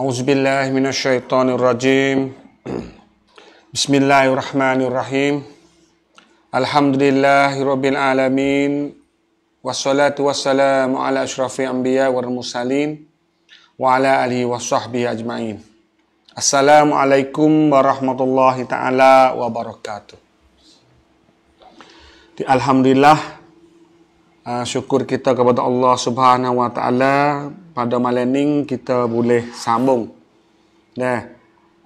أعوذ بالله من الشيطان الرجيم بسم الله الرحمن الرحيم الحمد لله رب العالمين والصلاة والسلام على أشرف الأنبياء والمرسلين وعلى آله وصحبه أجمعين السلام عليكم ورحمة الله تعالى وبركاته Di Alhamdulillah uh, syukur kita kepada Allah Subhanahu Wa Taala pada malam ini kita boleh sambung deh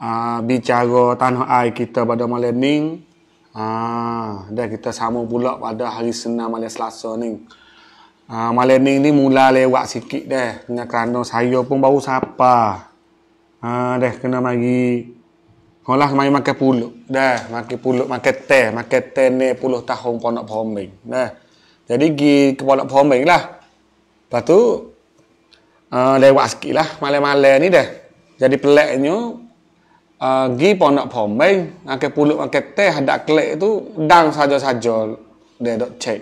uh, ah, bicara tanah air kita pada malam ini ah kita sambung pula pada hari Senin malam Selasa ni ah uh, malam ini ni mula lewat sikit deh dengan kerana saya pun baru sapa ah deh kena mari Kalah mai makan puluk. Dah, makan puluk, makan teh, makan teh ni puluh tahun ponok pomeng. Dah. Jadi gi ke ponok lah. Lepas tu Ha, lewat sikit lah malam-malam ni dah jadi peliknya uh, ha, pergi nak pombeng pakai pulut pakai teh ada klik tu dang saja-saja dia dok cek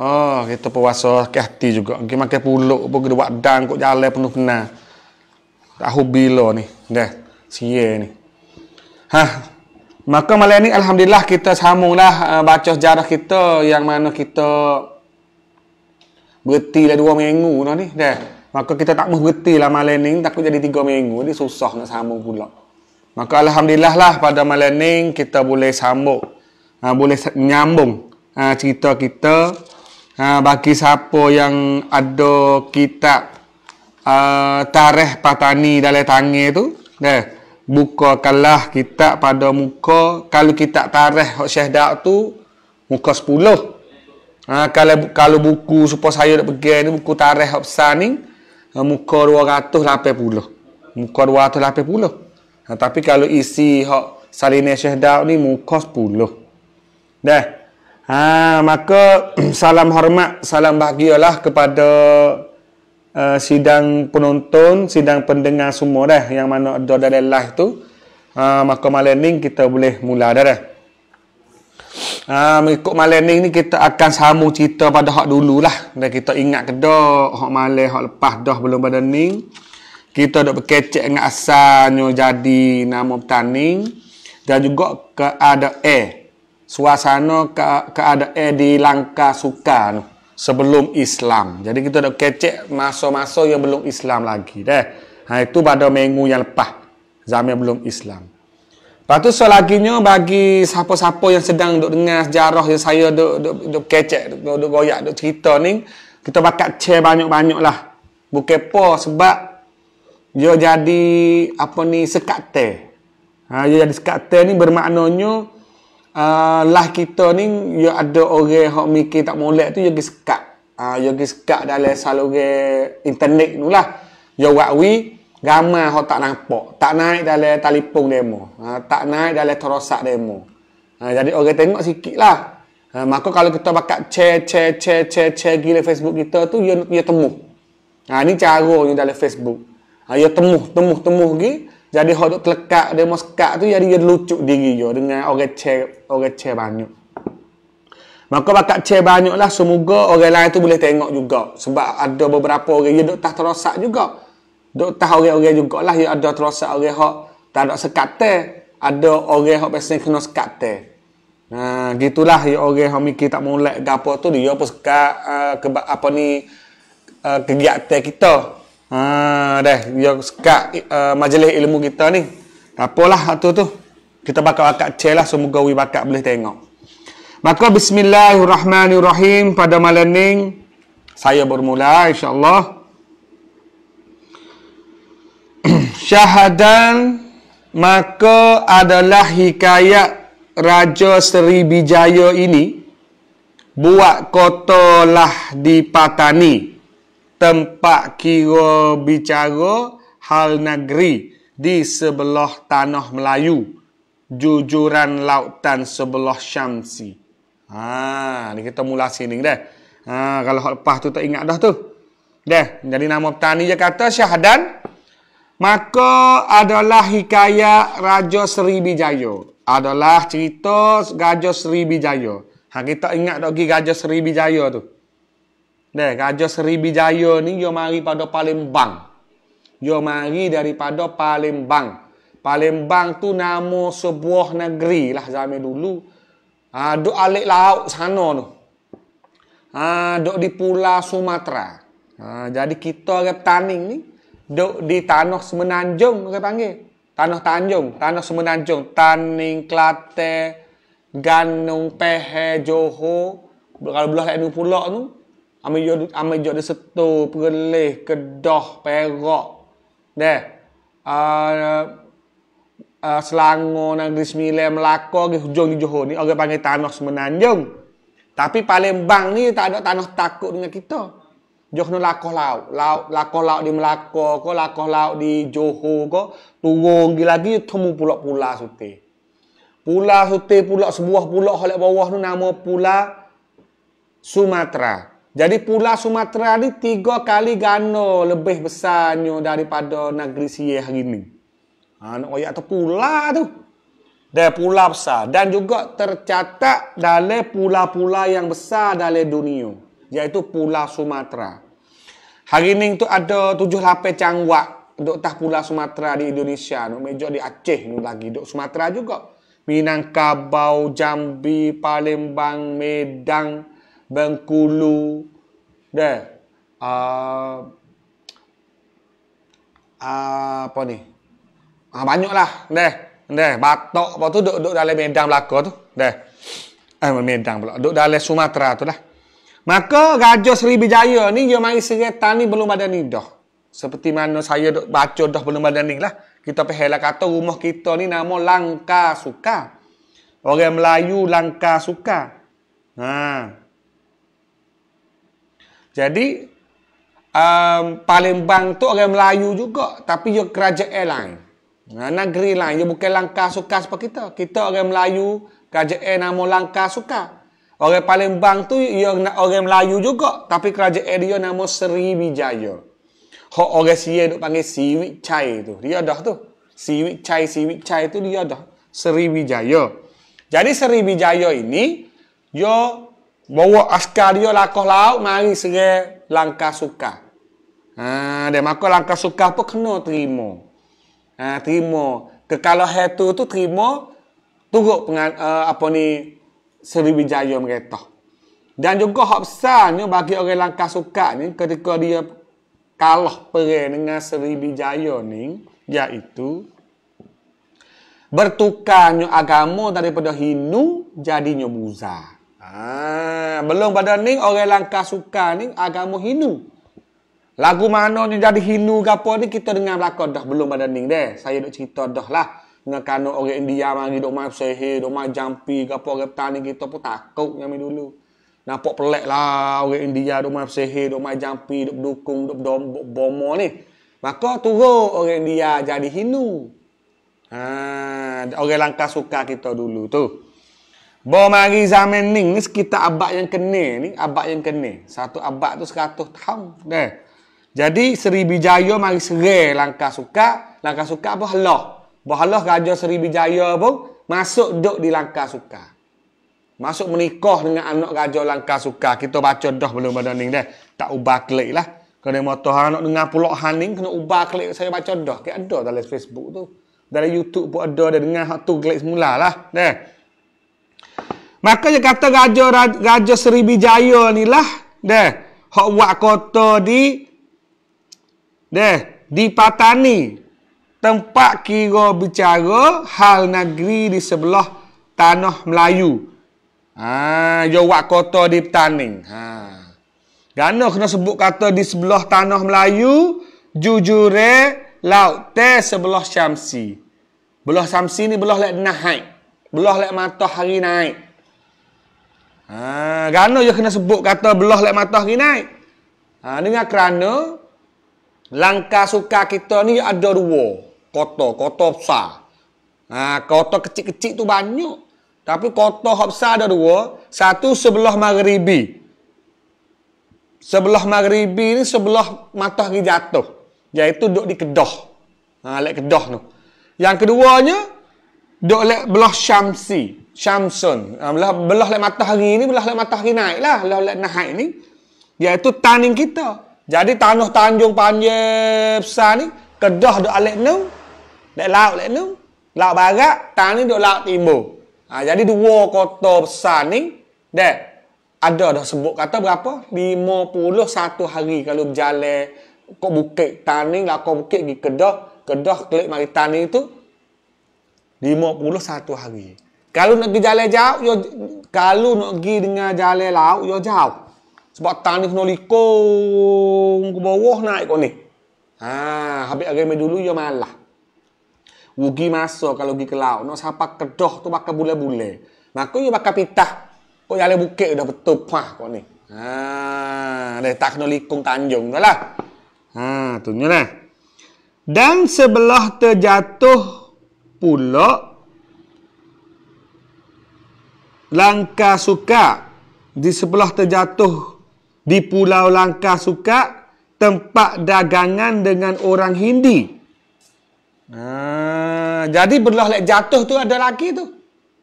oh kita puasa ke hati juga pergi pakai pulut pun kena buat dang kok jalan penuh kena tahu lo ni dah siye ni hah maka malam ni Alhamdulillah kita sambunglah uh, baca sejarah kita yang mana kita berhenti dah dua minggu no, lah ni dah Maka kita tak berhenti lah malam ni Takut jadi tiga minggu Ini susah nak sambung pula Maka Alhamdulillah lah pada malam ni Kita boleh sambung ha, Boleh nyambung ha, cerita kita ha, Bagi siapa yang ada kitab uh, Tarikh Patani dalam tangan tu deh, ya, Buka kalah kitab pada muka Kalau kitab tarikh Syahdaq tu Muka sepuluh. ha, kalau, kalau buku supaya saya nak pergi ni Buku tarikh Syahdaq ni muka 280 muka 280 ha, tapi kalau isi hak Salina Syekh ni muka 10 dah ha maka salam hormat salam bahagia lah kepada uh, sidang penonton sidang pendengar semua dah yang mana ada dalam live tu ha, maka malam ni kita boleh mula dah dah Ha, mengikut malam ni, kita akan sambung cerita pada hak dulu lah. Dan kita ingat ke dah, hak malam, hak lepas dah belum pada ni. Kita dah berkecek dengan asalnya jadi nama petani. Dan juga keadaan e. suasana ke, eh di langka suka ni, sebelum Islam. Jadi kita dah kecek masa-masa yang belum Islam lagi. Deh. Ha, itu pada minggu yang lepas. Zaman belum Islam. Lepas tu selaginya bagi siapa-siapa yang sedang duk dengar sejarah yang saya duk duk duk kecek, duk, duk goyak, duk cerita ni, kita bakat share banyak-banyak lah. Bukan apa sebab dia jadi apa ni sekate. Ha, dia jadi sekate ni bermaknanya uh, lah kita ni dia ada orang hok mikir tak molek tu dia pergi sekat. Ha, dia pergi sekat dalam saluran internet tu lah. Dia wakwi, Ramai orang tak nampak. Tak naik dalam talipung demo. Ha, tak naik dalam terosak demo. Ha, jadi orang tengok sikit lah. Ha, maka kalau kita bakat share, share, share, share, share gila Facebook kita tu, ia, ia temuh. Ha, ini caranya dalam Facebook. Ha, ia temuh, temuh, temuh lagi. Jadi orang duduk kelekat demo sekat tu, jadi ia lucu diri dia dengan orang share, orang share banyak. Maka bakat share banyak lah. Semoga orang lain tu boleh tengok juga. Sebab ada beberapa orang yang duduk tak terosak Juga. Dok tahu orang-orang jugalah yang ada terasa orang hak tak ada sekate, ada orang hak pasal kena sekate. Nah, gitulah yang orang hak mikir tak molek gapo tu dia apa suka eh, ke apa ni eh, kegiatan kita. Ha deh, dia suka uh, eh, majlis ilmu kita ni. Tak apalah tu tu. Kita bakal akak celah semoga wi bakal boleh tengok. Maka bismillahirrahmanirrahim pada malam ni saya bermula insyaallah Syahadan maka adalah hikayat Raja Seri Bijaya ini buat kota lah di Patani tempat kira bicara hal negeri di sebelah tanah Melayu jujuran lautan sebelah Syamsi. Ha, ni kita mula sini dah. Ha, kalau hak lepas tu tak ingat dah tu. Dah, jadi nama Patani je kata Syahdan. Syahdan. Maka adalah hikayat Raja Seri Bijaya. Adalah cerita Raja Seri Bijaya. Ha, kita ingat lagi Raja Seri Bijaya tu. Deh, Raja Seri Bijaya ni dia mari pada Palembang. Dia mari daripada Palembang. Palembang tu nama sebuah negeri lah zaman dulu. Ha, duk alik laut sana tu. Ha, duk di Pulau Sumatera. Ha, jadi kita orang petani ni, duk di tanah semenanjung orang panggil tanah tanjung tanah semenanjung taning klate ganung Pehe johor kalau belah ni pulak tu ame jo ame jo de setu perleh kedah perak deh uh, uh, Selangor Negeri Sembilan Melaka di hujung di Johor ni orang panggil tanah semenanjung. Tapi paling bang ni tak ada tanah takut dengan kita. Jok no lako lau, lau lako lau di Melaka ko, lako lau di Johor ko, turun lagi lagi temu pulak pula sute. Pula sute pula sebuah pulak oleh bawah tu nama pula Sumatera. Jadi pula Sumatera ni tiga kali gano lebih besarnya daripada negeri Sieh hari ni. Ha, nak tu pula tu. Dia pula besar. Dan juga tercatat dalam pula-pula yang besar dalam dunia iaitu Pulau Sumatera. Hari ini tu ada tujuh lapis cangwak untuk tah Pulau Sumatera di Indonesia, duk meja di Aceh ni lagi duk Sumatera juga. Minangkabau, Jambi, Palembang, Medang, Bengkulu. deh. Uh, uh, apa ni? Ah banyaklah, deh. Deh, Batok apa tu duk duk Medang Medan belaka tu. Deh. Eh Medang pula. Duk dalam Sumatera tu lah. Maka Raja Sriwijaya ni dia mari seretan ni belum ada ni dah. Seperti mana saya baca dah belum ada ni lah. Kita pahala lah, kata rumah kita ni nama Langka Suka. Orang Melayu Langka Suka. Ha. Jadi um, Palembang tu orang Melayu juga tapi dia kerajaan lain. Ha, negeri lain. Dia bukan Langka Suka seperti kita. Kita orang Melayu kerajaan nama Langka Suka. Orang bang tu ia ya, orang Melayu juga tapi kerajaan dia nama Seri Wijaya. Hok orang Sie duk panggil Siwik Chai tu. Dia dah tu. Siwik Chai Siwik Chai tu dia dah Seri Wijaya. Jadi Seri Wijaya ini yo bawa askar dia lakoh laut mari serai langkah suka. Ha, dia maka langkah suka pun kena terima. Ha, terima. Kekalahan tu tu terima turut pengan, uh, apa ni Sriwijaya mereka. Dan juga hak besarnya bagi orang langkah sukat ni ketika dia kalah perang dengan Sriwijaya ni iaitu bertukarnya agama daripada Hindu jadinya Buddha. Ah, belum pada ni orang langkah suka ni agama Hindu. Lagu mana ni jadi Hindu ke apa ni kita dengar belakang dah belum pada ni deh. Saya nak cerita dah lah. Nak kanak orang India mari duk main sehir, duk main jampi ke apa orang petani kita pun takut kami dulu. Nampak pelik lah orang India duk main sehir, duk main jampi, duk dukung, duk bomo ni. Maka turun orang India jadi hinu. Ha, orang langkah suka kita dulu tu. Bomari zaman ni, kita abak yang kene ni, abak yang kene. Satu abak tu 100 tahun. Deh. Jadi Seri Bijaya mari serai langkah suka, langkah suka apa? Loh. Bahalah Raja Seri Bijaya pun masuk duduk di Langkah Suka. Masuk menikah dengan anak Raja Langkah Suka. Kita baca dah belum pada ni dah. Tak ubah klik lah. Kena motor anak dengar pula haning kena ubah klik saya baca dah. Kayak ada dalam Facebook tu. Dari YouTube pun ada ada dengar hak tu klik semula lah. Dah. Maka dia kata Raja Raja Seri Bijaya ni lah. Dah. Hak buat kota di Dah. Di Patani tempat kira bicara hal negeri di sebelah tanah Melayu. Ha, jawab kota di petaning. Ha. Gana kena sebut kata di sebelah tanah Melayu, jujure laut teh sebelah syamsi. Belah syamsi ni belah lek naik. Belah lek matahari naik. Ha, gana je kena sebut kata belah lek matahari naik. Ha, dengan kerana langkah suka kita ni ada dua kota kota besar ha, kota kecil-kecil tu banyak tapi kota yang ada dua satu sebelah maghribi sebelah maghribi ni sebelah matahari jatuh iaitu duduk di kedah ha, lek kedah tu yang keduanya duduk lek belah syamsi syamsun ha, belah belah lek matahari ni belah lek matahari naik lah belah lek naik ni iaitu taning kita jadi tanah tanjung panjang besar ni kedah duduk alek ni Dek laut lek nu. Laut barat, tang ni dok laut timur. Ha, jadi dua kota besar ni, dek ada dah sebut kata berapa? 51 hari kalau berjalan ke bukit tani lah ke bukit di Kedah, Kedah klik mari tani itu 51 hari. Kalau nak pergi jalan jauh, yo kalau nak pergi dengan jalan laut yo jauh. Sebab tani kena likung ke bawah naik kok ni. Ha, habis agama dulu yo malah. Wugi maso kalau pergi ke laut. Nak sapa kedoh tu pakai bule-bule. Maka ia pakai pitah. Kau yang ada bukit dah betul. Pah kau ni. Haa. Dah tak kena likung tanjung tu lah. Haa. Ah, Tunggu lah. Dan sebelah terjatuh pulak. Langkah suka. Di sebelah terjatuh di pulau Langkah suka. Tempat dagangan dengan orang Hindi. Hindi. Ha, jadi belah lek jatuh tu ada lagi tu.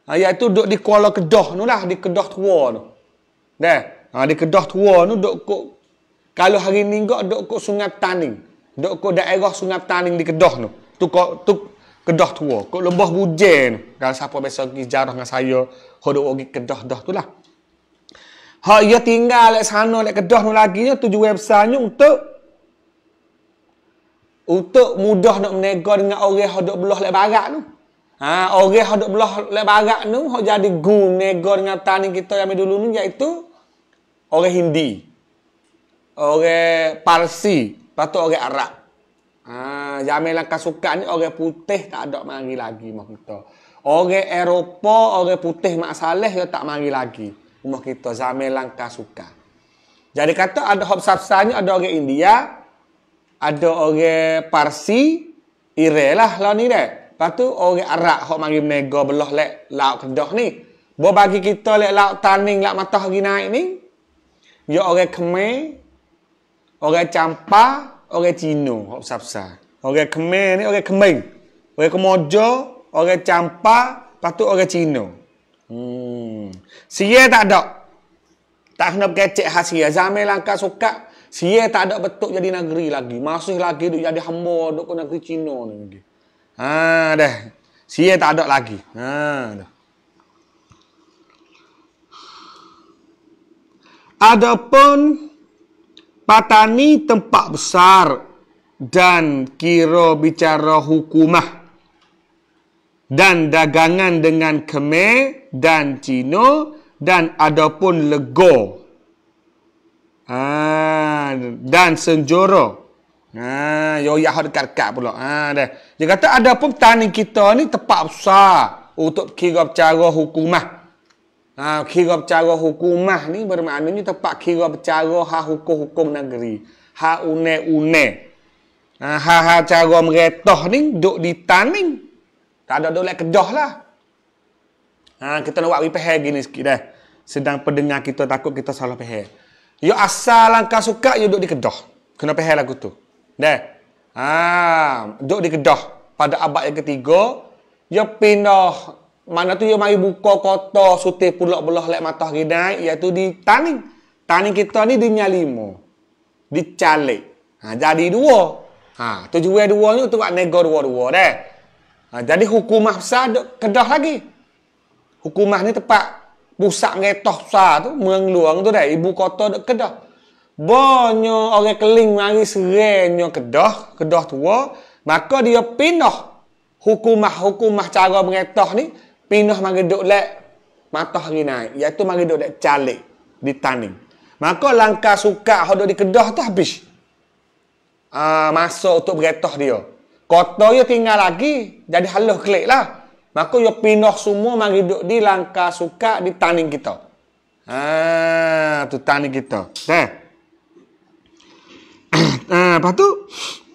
Ha, iaitu duduk di Kuala Kedah tu lah, Di Kedah tua tu. Dah. Ha, di Kedah tua tu duduk ku, Kalau hari minggu kau duduk ke Sungai Taning. Duduk ke daerah Sungai Taning di Kedah tu. Tu, tu Kedah tua. Kau lembah bujen tu. Kalau siapa biasa pergi jarah dengan saya. Kau duduk pergi Kedah dah tu lah. Ha, ia ya tinggal lek sana lek Kedah tu lagi. Tujuan besarnya untuk untuk mudah nak menego dengan orang yang duduk belah lebarat tu. Ha, orang yang duduk belah lebarat tu, yang jadi guru nego dengan tani kita yang dulu ni, iaitu orang Hindi. Orang Parsi. Lepas tu orang Arab. Ha, zaman langkah suka ni, orang putih tak ada mari lagi rumah kita. Orang Eropah, orang putih mak saleh dia tak mari lagi rumah kita. Zaman langkah suka. Jadi kata ada hub sapsanya ada orang India, ada orang Parsi ire lah lah ni dek. Lepas tu orang Arab hok mari menego belah lek laut Kedah ni. Bawa bagi kita lek laut Taning lek matah lagi naik ni. Ya orang Khmer, orang Champa, orang cino, hok sapsa. Orang Khmer ni orang Khmer. Orang Kemojo, orang Champa, lepas tu orang Cina. Hmm. Sia tak ada. Tak kena kecek hasia. Zaman langkah suka. Sia tak ada betul jadi negeri lagi. Masih lagi duk jadi hamba duk ke negeri Cina ni Ha dah. Sia tak ada lagi. Ha dah. Adapun patani tempat besar dan kira bicara hukumah dan dagangan dengan Khmer dan Cina dan adapun lego Ha, dan senjoro. Ha, yo ya dekat-dekat pula. Ha, dah. Dia kata ada pun petani kita ni tepat besar untuk kira cara hukumah. Ha, kira cara hukumah ni ni tepat kira cara hak hukum-hukum negeri. Ha une-une. Ha, ha, ha cara meretoh ni duk ditaning. Tak ada dolek kedah lah. Ha, kita nak buat repair gini sikit dah. Sedang pendengar kita takut kita salah repair. Yo asal langkah suka you duduk di Kedah. Kenapa hal lagu tu? Dah. Ha, duduk di Kedah pada abad yang ketiga, yo pindah mana tu Yo mai buka kota sutih pulak belah lek matah ginai iaitu di Taning. Taning kita ni di Nyalimo. Di Calik. Ha, jadi dua. Ha, tujuan dua ni untuk buat negara dua-dua dah. Ha, jadi hukumah besar Kedah lagi. Hukumah ni tepat pusat ngetoh besar tu Mereng luang tu dah ibu kota dah kedah Banyak orang keling mari serenya kedah Kedah tua Maka dia pindah Hukumah-hukumah cara mengetoh ni Pindah mari duduk lek Matah hari naik Iaitu mari duduk lek calik ditanding, tanim Maka langkah suka hodok di kedah tu habis uh, Masuk untuk beretoh dia Kota dia tinggal lagi Jadi halus kelik lah Maka yo pinoh semua mari duduk di langka suka di taning kita. Ha, tu taning kita. Teh. ha, lepas tu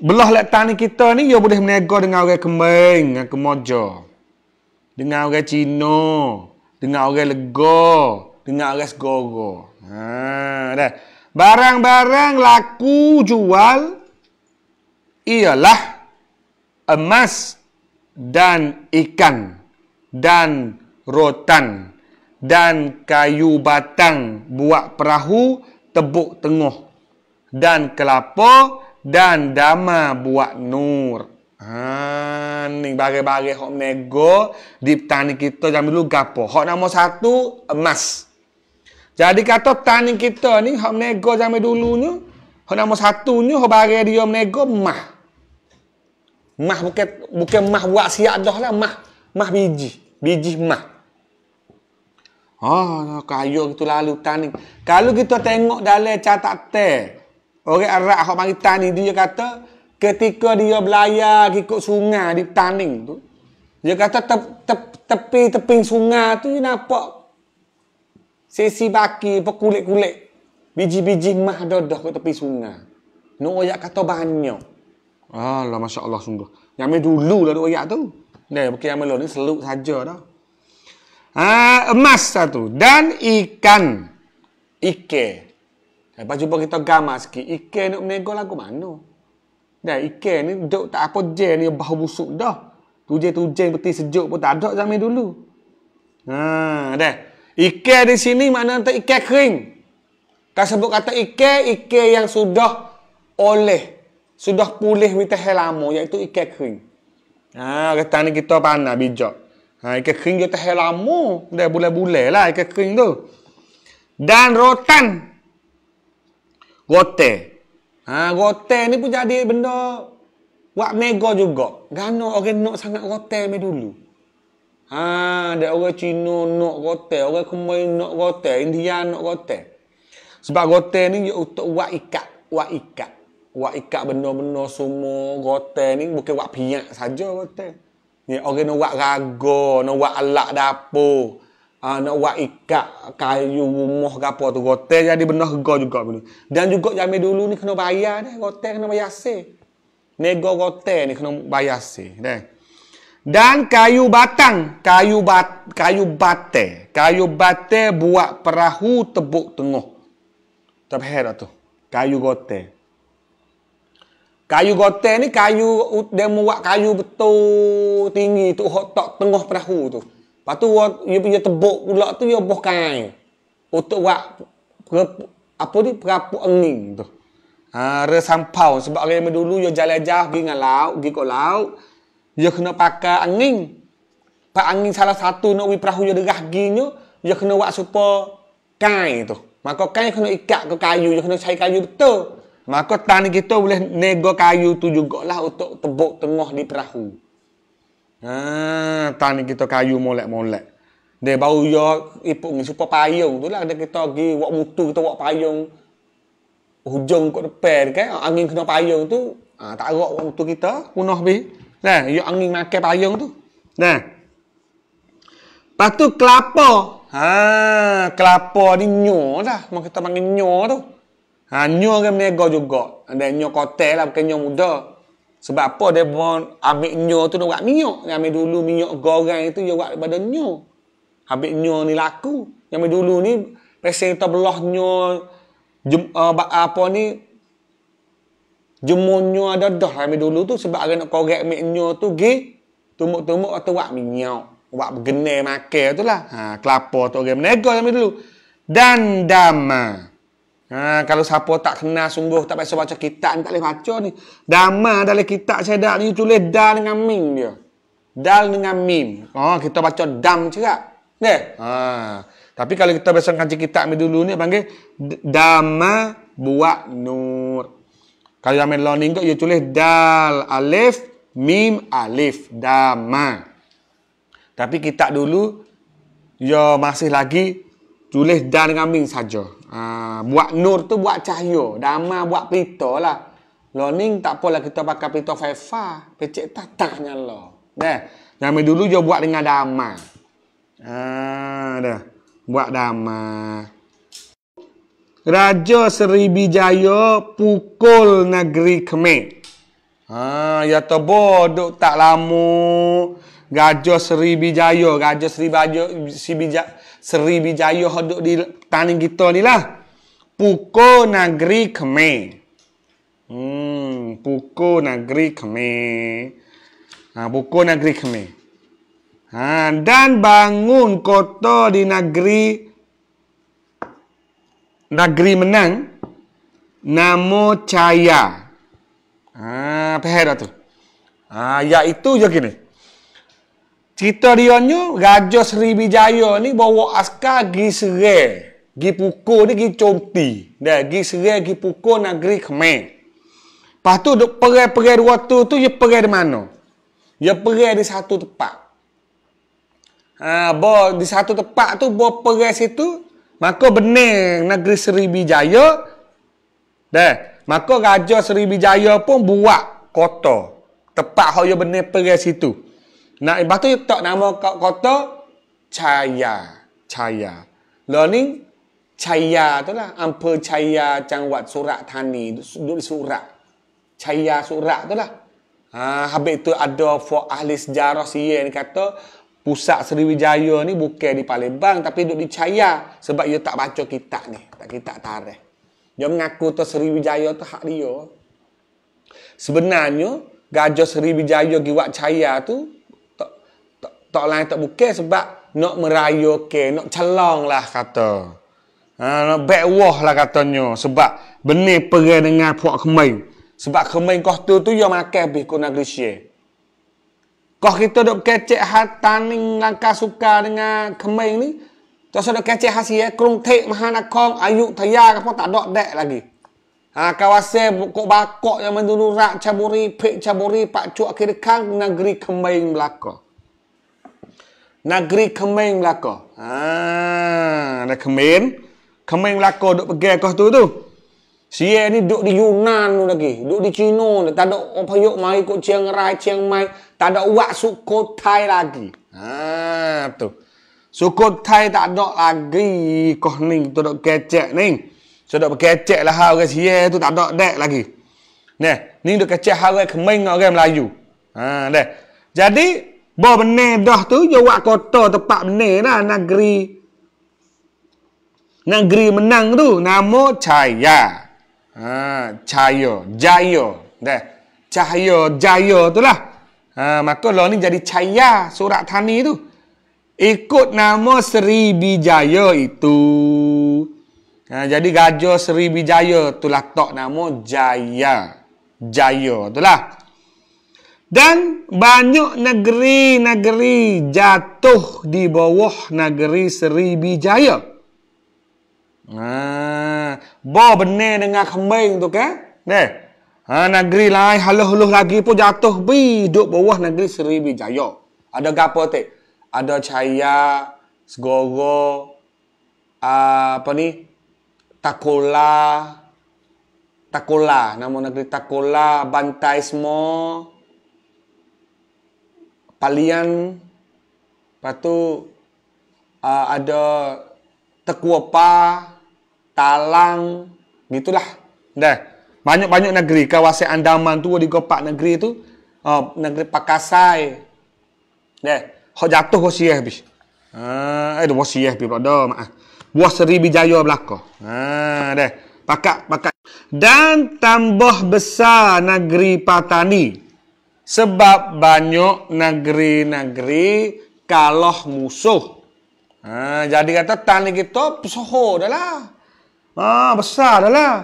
belah lek taning kita ni yo boleh menego dengan orang Kemeng, dengan Kemojo. Dengan orang Cina, dengan orang Lego, dengan orang Segoro. Ha, dah. Barang-barang laku jual ialah emas, dan ikan dan rotan dan kayu batang buat perahu tebuk tengah dan kelapa dan dama buat nur. Ha ni bagai-bagai hok nego di petani kita jam dulu gapo. Hok nama satu emas. Jadi kata petani kita ni hok nego jam dulu ni hok nama satu ni hok bagai dia nego mah. Mah bukan bukan mah buat siap dah lah. Mah. Mah biji. Biji mah. Oh, ah, kayu gitu lah, lalu tani. Kalau kita tengok dalam catat teh. Orang Arab yang mari tani dia kata. Ketika dia belayar ikut sungai di taning tu. Dia kata tepi-tepi sungai tu dia nampak. Sisi baki, kulit kulik Biji-biji mah dodoh kat tepi sungai. Nuk no, ayat kata banyak. Alah, Masya Allah sungguh. Yang ni dulu lah duk ayat tu. Dia pergi yang melon seluk saja dah. Ha, emas satu. Dan ikan. Ike. Lepas eh, jumpa kita gamar sikit. Ike nak menegur lagu mana? Dan ike ni duk tak apa je ni bau busuk dah. Tujuh-tujuh peti sejuk pun tak ada zaman dulu. Ha, dah. Ike di sini mana untuk ike kering. Kau sebut kata ike, ike yang sudah oleh sudah pulih minta hal lama iaitu ikan kering. Ha kata ni kita panah bijak. Ha ikan kering dia tahan lama, dah bulan-bulan lah ikan kering tu. Dan rotan. Gote. Ha gote ni pun jadi benda buat mega juga. Gano orang nak sangat gote me dulu. Ha ada orang Cina nak gote, orang Kemai nak gote, India nak gote. Sebab gote ni untuk buat ikat, buat ikat wak ikat benda-benda semua gotel ni bukan wak piak saja gotel. Ni ya, orang nak wak rago, nak wak alak dapur. uh, nak wak ikat kayu rumah ke apa tu gotel jadi benda rego juga dulu. Dan juga zaman dulu ni kena bayar deh gotel kena bayar se. Nego gotel ni kena bayar se, deh. Dan kayu batang, kayu bat, kayu bate, kayu bate buat perahu tebuk tengah. Tapi heh tu, kayu gotel. Kayu gotel ni kayu dia muat kayu betul tinggi tu hot tak tengah perahu tu. Patu dia punya tebuk pula tu dia boh kain. Untuk buat apa ni perapu angin tu. Ha re sampau sebab orang dulu dia jalan jauh pergi dengan laut, pergi ke laut. Dia kena pakai angin. Pak angin salah satu nak wi perahu dia derah ginyo, dia kena buat supaya kain tu. Maka kain kena ikat ke kayu, dia kena cari kayu betul. Maka tan kita boleh nego kayu tu juga lah untuk tebuk tengah di perahu. Ha, tan kita kayu molek-molek. Dia bau ya ipuk ni supaya payung tu lah. Dia kita pergi, wak mutu kita wak payung. Hujung kot depan kan, angin kena payung tu. Ha, tak agak wak mutu kita, punah bih. Nah, ya angin makan payung tu. Nah. Lepas tu kelapa. Ha, kelapa ni nyur dah. Mereka kita panggil nyur tu hanya ke mega juga ada nyo kotel lah bukan nyo muda sebab apa dia pun ambil nyo tu nak buat minyak yang ambil dulu minyak goreng itu dia buat pada nyo Habis nyo ni laku yang ambil dulu ni pesen kita belah nyo jem, uh, apa ni jemur nyo ada dah ambil dulu tu sebab orang nak korek ambil nyo tu gi tumuk-tumuk atau buat minyak buat bergenai makan tu lah ha, kelapa tu orang menegak yang ambil dulu dan damah Ha, kalau siapa tak kenal sungguh tak biasa baca kitab ni tak boleh baca ni. Dama dalam kitab cedak ni tulis dal dengan mim dia. Dal dengan mim. Ha oh, kita baca dam cerak. Ya. Ha. Tapi kalau kita biasa kanji kitab ni dulu ni panggil dama buat nur. Kalau yang learning kok dia tulis dal alif mim alif dama. Tapi kitab dulu Ya masih lagi tulis dal dengan mim saja. Ha, buat nur tu buat cahaya. Dama buat pita lah. lo Learning tak apalah kita pakai pita faifa. Pecik tatahnya lo. Dah. Dama dulu je buat dengan dama. Ha, dah. Buat dama. Raja Seri Bijaya pukul negeri Kemek. Ha, ya tebo bodoh tak lama. Gajah Seri Bijaya, Gajah Seri Bijaya, si Bijaya. Seri Bijaya hodok di tanin kita ni lah. Puko Nagri Kme. Hmm, Puko Nagri Kme. Ha, Puko Nagri Kme. Ha, dan bangun kota di negeri negeri menang nama caya, Ha, apa tu? Ha, ya itu je gini. Cerita dia ni Raja Sriwijaya ni bawa askar gi serai, gi pukul ni gi compi. Dah gi serai gi pukul negeri Khmer. Lepas tu duk perai-perai dua tu tu dia perai di mana? Dia perai di satu tempat. Ha, bo, di satu tempat tu bo perai situ maka benar negeri Sriwijaya dah maka raja Sriwijaya pun buat kota tempat hoyo benar perai situ. Nak lepas tu tak nama kat kota Chaya. Chaya. Learning Chaya tu lah. Ampe Chaya Jangwat Surat tani. Duduk di Surat. Chaya Surat tu lah. Ha, habis tu ada for ahli sejarah siya ni kata pusat Sriwijaya ni bukan di Palembang tapi duduk di Chaya sebab dia tak baca kitab ni. Tak kitab tarikh. Dia mengaku tu Sriwijaya tu hak dia. Sebenarnya gajah Sriwijaya giwak Chaya tu tak lain tak bukan sebab nak merayakan, nak celong lah kata. Ha, nak bewah lah katanya sebab benih perai dengan puak kemai. Sebab kemai kau tu tu yang makan habis kau negeri Syia. Kau kita dok kecek hat langkah suka dengan kemai ni. Tak sudah kecek hasil ya, kerung tek kong ayuk tayar pun tak dok dek lagi. Ha, kawasan bukuk bakok yang rak caburi, pek caburi, pak cuak kirikan, negeri kembang belakang. Negeri Kemeng Melaka. Ha, ada Kemen. Kemeng Melaka duk pergi kau tu tu. Sia ni duk di Yunan tu lagi, duk di Cina tu, tak ada orang payuk mai ikut Chiang Rai, Chiang Mai, tak ada uak suku Thai lagi. Ha, tu. Suku Thai tak ada lagi kau ni, tu duk kecek ni. So duk berkecek lah orang Sia tu tak ada dek lagi. Nih, ni duk kecek orang Kemeng orang Melayu. Ha, deh. Jadi, Bawa benih dah tu, dia buat kota tempat benih lah, negeri. Negeri menang tu, nama Chaya. Ha, Chaya, Jaya. Dah. Cahaya, Jaya tu lah. Ha, maka lah ni jadi Chaya, surat tani tu. Ikut nama Sri Bijaya itu. Ha, jadi gajah Sri Bijaya tu lah tak nama Jaya. Jaya tu lah dan banyak negeri-negeri jatuh di bawah negeri Seribi Jaya. Nah, bo benar dengan kembang tu kan? Deh. Ha, negeri lain halus-halus lagi pun jatuh bi duk bawah negeri Seribi Jaya. Ada gapo te? Ada Caya, Segoro, apa ni? Takola. Takola, nama negeri Takola, Bantai semua palian patu uh, ada tekuopa talang gitulah dah banyak-banyak negeri kawasan andaman tu di gopak negeri tu uh, negeri pakasai dah hok jatuh hok sieh bis ha ah, uh, eh dok pada maaf buah seri bijaya belaka ha uh, dah pakak pakak dan tambah besar negeri patani sebab banyak negeri-negeri kalah musuh. Ha, jadi kata tani kita pesoho dah lah. Ha, besar dah lah.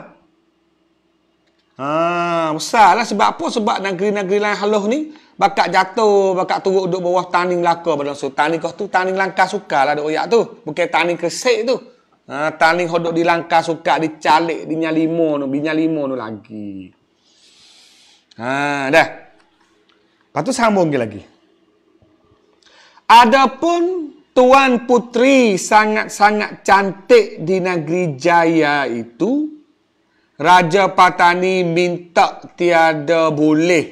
Ha, besar lah. Sebab apa? Sebab negeri-negeri lain haluh ni bakat jatuh, bakat turut duduk bawah tani Melaka. Badan. So, tani kau tu tani langka suka lah oyak tu. Bukan tani kresik tu. Ha, tani kau di langka suka, di calik, di nyalimo tu. Di nyalimo tu lagi. Ha, Dah. Lepas tu sambung lagi. Adapun tuan putri sangat-sangat cantik di negeri Jaya itu, Raja Patani minta tiada boleh.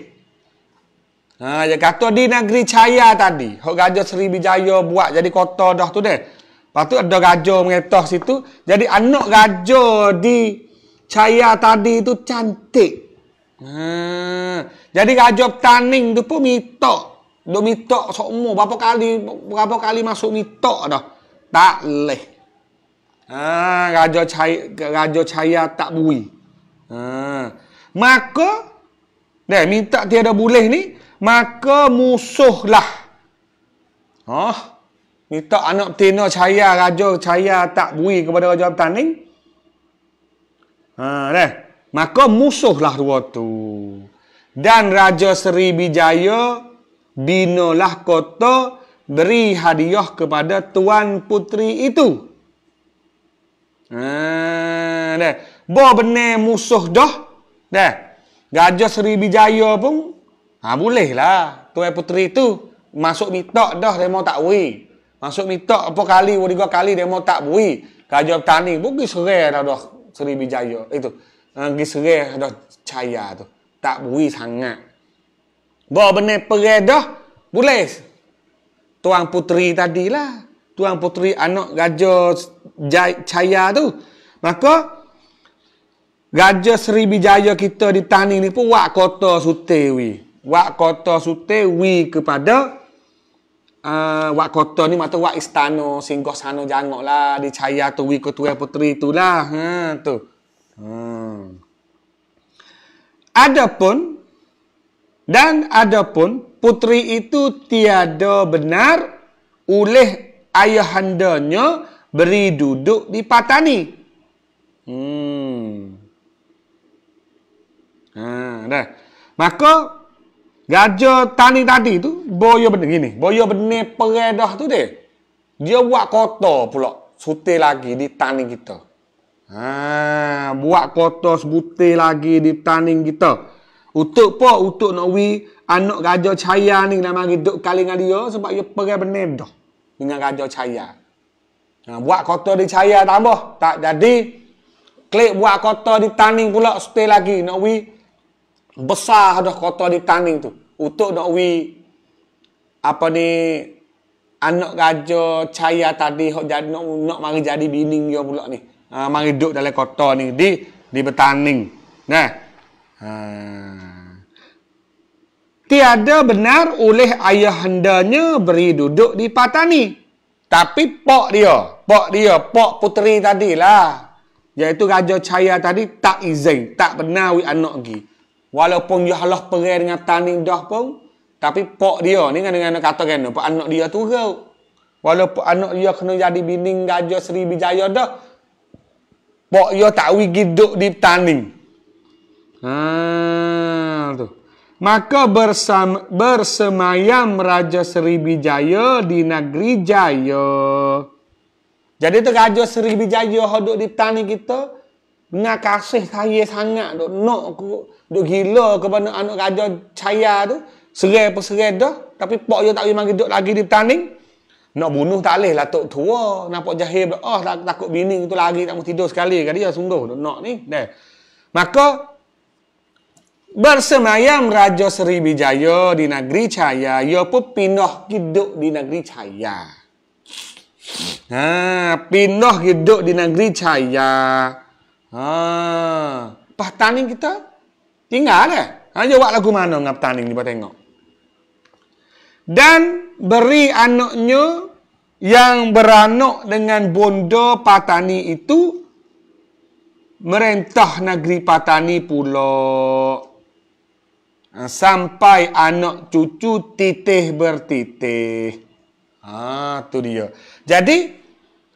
Ha, dia kata di negeri Jaya tadi, hok Raja Sriwijaya buat jadi kota dah tu deh. Lepas tu ada raja mengetah situ, jadi anak raja di Jaya tadi itu cantik. Ah. jadi kajop taning tu pun mitok. Duk mitok sokmo. Berapa kali berapa kali masuk mitok dah. Tak leh. Ha, ah, raja cai raja cahaya tak bui. Ha. Maka dah minta tiada boleh ni, maka musuhlah. Oh, minta anak tina cahaya raja cahaya tak bui kepada raja taning. Ha, dah. Maka musuhlah dua tu. Dan Raja Seri Bijaya binalah kota beri hadiah kepada tuan putri itu. Ah, deh. Bo benar musuh dah. Deh. Gajah Seri Bijaya pun ha ah, boleh lah. Tuan putri itu masuk mitok dah demo tak wui. Masuk mitok apa kali, dua kali demo tak wui. Gajah tani bugi serai dah dah Seri Bijaya itu pergi serai dah cahaya tu. Tak beri sangat. Bawa benda perai dah, boleh. Tuan puteri tadilah. Tuan puteri anak raja cahaya tu. Maka, Raja Seri Bijaya kita di Tani ni pun wak kota sutewi. Wak kota sutewi kepada uh, wak kota ni maksudnya wak istana singgah sana jangok lah. Dicaya tu wik ketua puteri tu lah. Ha, tu. Hmm. Adapun dan adapun putri itu tiada benar oleh ayahandanya beri duduk di patani. Hmm. Ha, dah. Maka gajo tani tadi tu boyo benar gini, boyo benar peredah tu dia. Dia buat kotor pula, sutil lagi di tani kita. Ha, buat kotor sebutir lagi di taning kita. Untuk apa? Untuk nak wi anak Raja Cahaya ni nak mari duduk kali dengan dia sebab dia perai benar dah dengan Raja Cahaya. Ha, buat kotor di Cahaya tambah. Tak jadi. Klik buat kotor di taning pula sebutir lagi. Nak wi besar dah kotor di taning tu. Untuk nak wi apa ni anak Raja Cahaya tadi nak, nak mari jadi bini dia pula ni uh, mari duduk dalam kota ni di di bertanding nah uh, tiada benar oleh ayah hendanya beri duduk di patani tapi pok dia pok dia pok puteri tadi lah iaitu raja Caya tadi tak izin tak benar wi anak gi walaupun ya Allah perang dengan tanding dah pun tapi pok dia ni dengan dengan kata kan Pak anak dia tu turut walaupun anak dia kena jadi bining raja Sri Bijaya dah Pok yo tak wi giduk di taning. Ha tu. Maka bersam bersemayam Raja Sriwijaya di negeri Jaya. Jadi tu Raja Sriwijaya hodok di tani kita nak kasih saya sangat dok nok ku dok gila kepada anak raja caya tu serai pun serai dah tapi pok yo tak wi mangi lagi di taning. Nak bunuh tak boleh lah, tok tua. Nampak jahil, oh tak, takut bini tu lagi tak mau tidur sekali. Kali ya, sungguh nak ni. Dah. Maka, bersemayam Raja Seri Bijaya di negeri Cahaya, ia pun pindah hidup di negeri Cahaya. Ha, pindah hidup di negeri Cahaya. Ha, petani kita tinggal dah. Eh? Ha, jawab lagu mana dengan petani ni, buat tengok dan beri anaknya yang beranak dengan bonda patani itu merentah negeri patani pula ha, sampai anak cucu titih bertitih ha tu dia jadi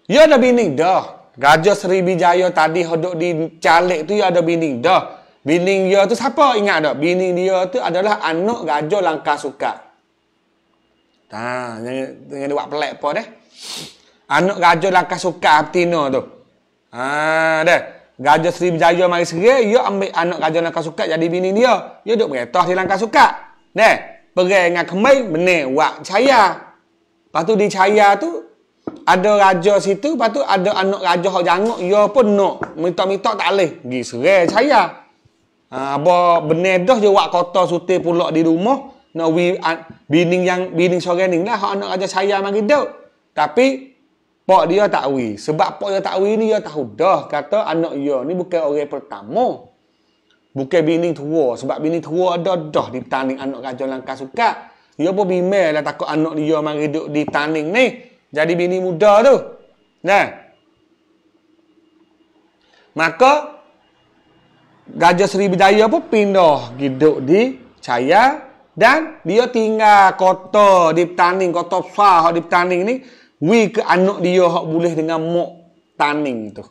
ya ada bini dah gajah sriwijaya tadi hodok di calek tu ya ada bini dah bini dia tu siapa ingat tak bini dia tu adalah anak gajah langkah sukat tak ha, jangan jangan buat pelak apa deh. Anak gajo lakas suka artino tu. Ha, deh. Gajo Sri Berjaya mari sere, yo ya ambil anak gajo lakas suka jadi bini dia. Yo ya duk beretah di langkah suka. Deh. Pergi dengan kemai, menek wak caya Lepas di caya tu, ada raja situ, lepas ada anak raja yang jangkuk, ia ya pun nak minta-minta tak boleh. Pergi serai cahaya. Ha, Benedah je wak kota suti pulak di rumah, no we bini yang bini seorang ni lah hak nak raja sayang mari duk tapi pak dia tak wi sebab pak dia tak wi ni dia tahu dah kata anak dia ni bukan orang pertama bukan bini tua sebab bini tua ada dah di tanding anak raja langkah suka dia pun bimbang lah takut anak dia mari duk di tanding ni jadi bini muda tu nah maka Gajah Sri Bidaya pun pindah hidup di Caya dan dia tinggal kota di petaning kota far hok di petaning ni wi ke anak dia hok boleh dengan mok taning tu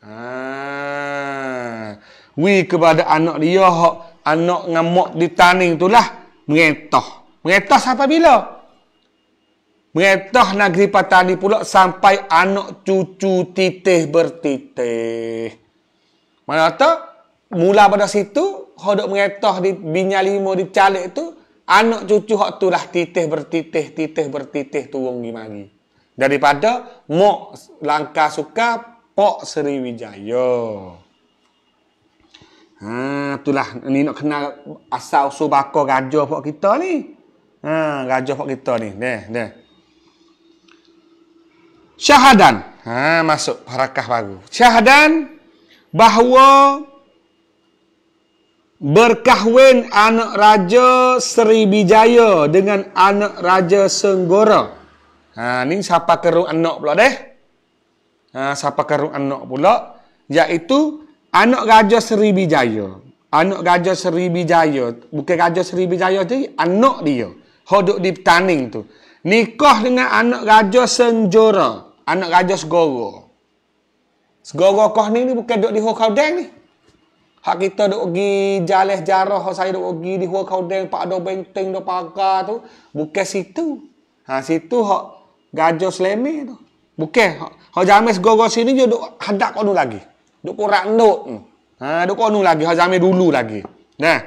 ha wi kepada anak dia hok anak dengan mok di taning itulah mengetah mengetah sampai bila mengetah negeri petani pula sampai anak cucu titih bertitih mana tak mula pada situ hodok mengetah di binya lima di calik tu anak cucu hok tu lah titih bertitih titih bertitih turun gi mari daripada mok langka suka pok Sriwijaya ha itulah ni nak kenal asal usul bakar raja pok kita ni ha raja pok kita ni deh deh syahadan ha masuk harakah baru syahadan bahawa berkahwin anak raja Sri Bijaya dengan anak raja Senggora. Ha ni siapa kerung anak pula deh? Ha siapa kerung anak pula? Iaitu anak raja Sri Bijaya. Anak raja Sri Bijaya, bukan raja Sri Bijaya tu, anak dia. Hodok di petaning tu. Nikah dengan anak raja Senggora, anak raja Segoro. Segoro kah ni ni bukan duduk di Hokaudeng ni. Hak kita duk pergi jaleh jarah hak saya duk pergi di hua kau deng pak ado benteng do pagar tu, bukan situ. Ha situ hak gajah sleme tu. Bukan hak hak James gogo sini jo duk hadak anu lagi. Duk kurak nduk. Ha duk anu lagi hak James dulu lagi. Nah.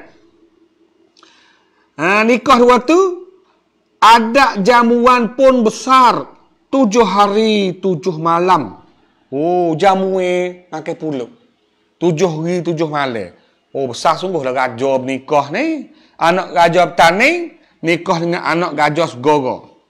Ha nikah dua tu ada jamuan pun besar tujuh hari tujuh malam. Oh jamu eh pakai puluh tujuh hari tujuh malam. Oh besar sungguh lah gajob nikah ni. Anak gajob taning nikah dengan anak gajos gogo.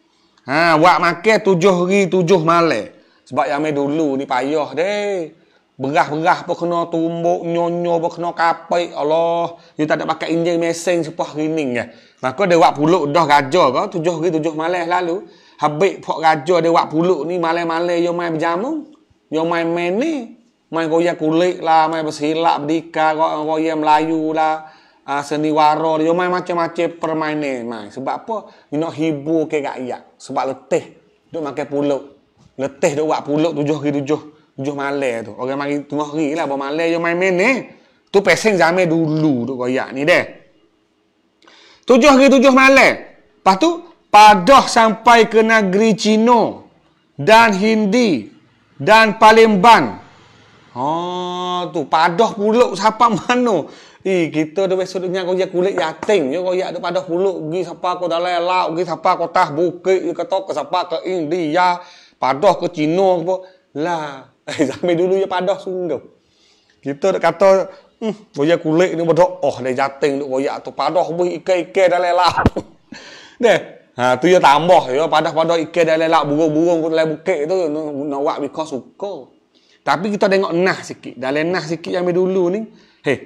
Ha, buat makan tujuh hari tujuh malam. Sebab yang main dulu ni payah deh. Berah-berah pun kena tumbuk, nyonyo pun kena kapai. Allah, dia tak ada pakai injil mesin sepah rining ya. Eh. Maka dia buat puluk dah gajah ke, tujuh hari tujuh malam lalu. Habis pok gajah dia buat puluk ni malam-malam yang main berjamu. Yang main main ni, main goyang kulit lah, main bersilap berdika, goyang Melayu lah, uh, ah, seni waro, dia main macam-macam permainan main. Sebab apa? You nak hibur ke rakyat. Sebab letih. Duk makan pulut, Letih duk buat pulut tujuh hari tujuh. Tujuh malai tu. Orang mari tengah hari lah, buat malai dia main main ni. Eh. Tu pesen zaman dulu duk goyang ni deh. Tujuh hari tujuh malai. Lepas tu, padah sampai ke negeri Cina dan Hindi dan Palembang. Ha tu padah puluk siapa mano? Ih kita dah biasa dengar kau jak kulit yatim je kau jak padah puluk pergi siapa kau dalam laut pergi siapa kau tah bukit ke kata ke siapa ke India padah ke Cina ke apa. Lah, eh, zaman dulu ya padah sungguh. Kita dah kata Hmm, boya kulit ni bodoh. Oh, dia jateng duk boya tu padah bu ike-ike dalam lah. Deh. Ha tu ya tambah ya padah-padah ike dalam lah burung-burung ku dalam bukit tu nak buat because suka. Tapi kita tengok nah sikit. Dalam nah sikit yang dulu ni. Hei,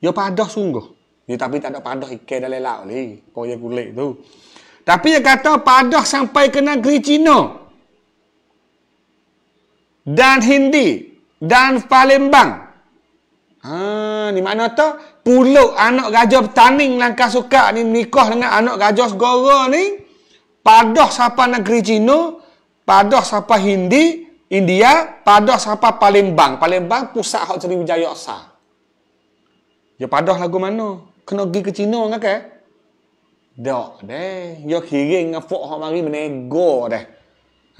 dia padah sungguh. Ya, tapi tak ada padah ikan dalam laut ni. Koyak kulit tu. Tapi dia kata padah sampai ke negeri Cina. Dan Hindi. Dan Palembang. Ha, ni mana tu? Pulau anak gajah bertanding langkah suka ni. Nikah dengan anak gajah segera ni. Padah sampai negeri Cina. Padah sampai Hindi. India padah sampai Palembang. Palembang pusat hak Sri Wijaya Aksa. Ya padah lagu mana? Kena pergi ke Cina ke ke? Tak deh. Ya kirim dengan Fok Hak Mari menego deh.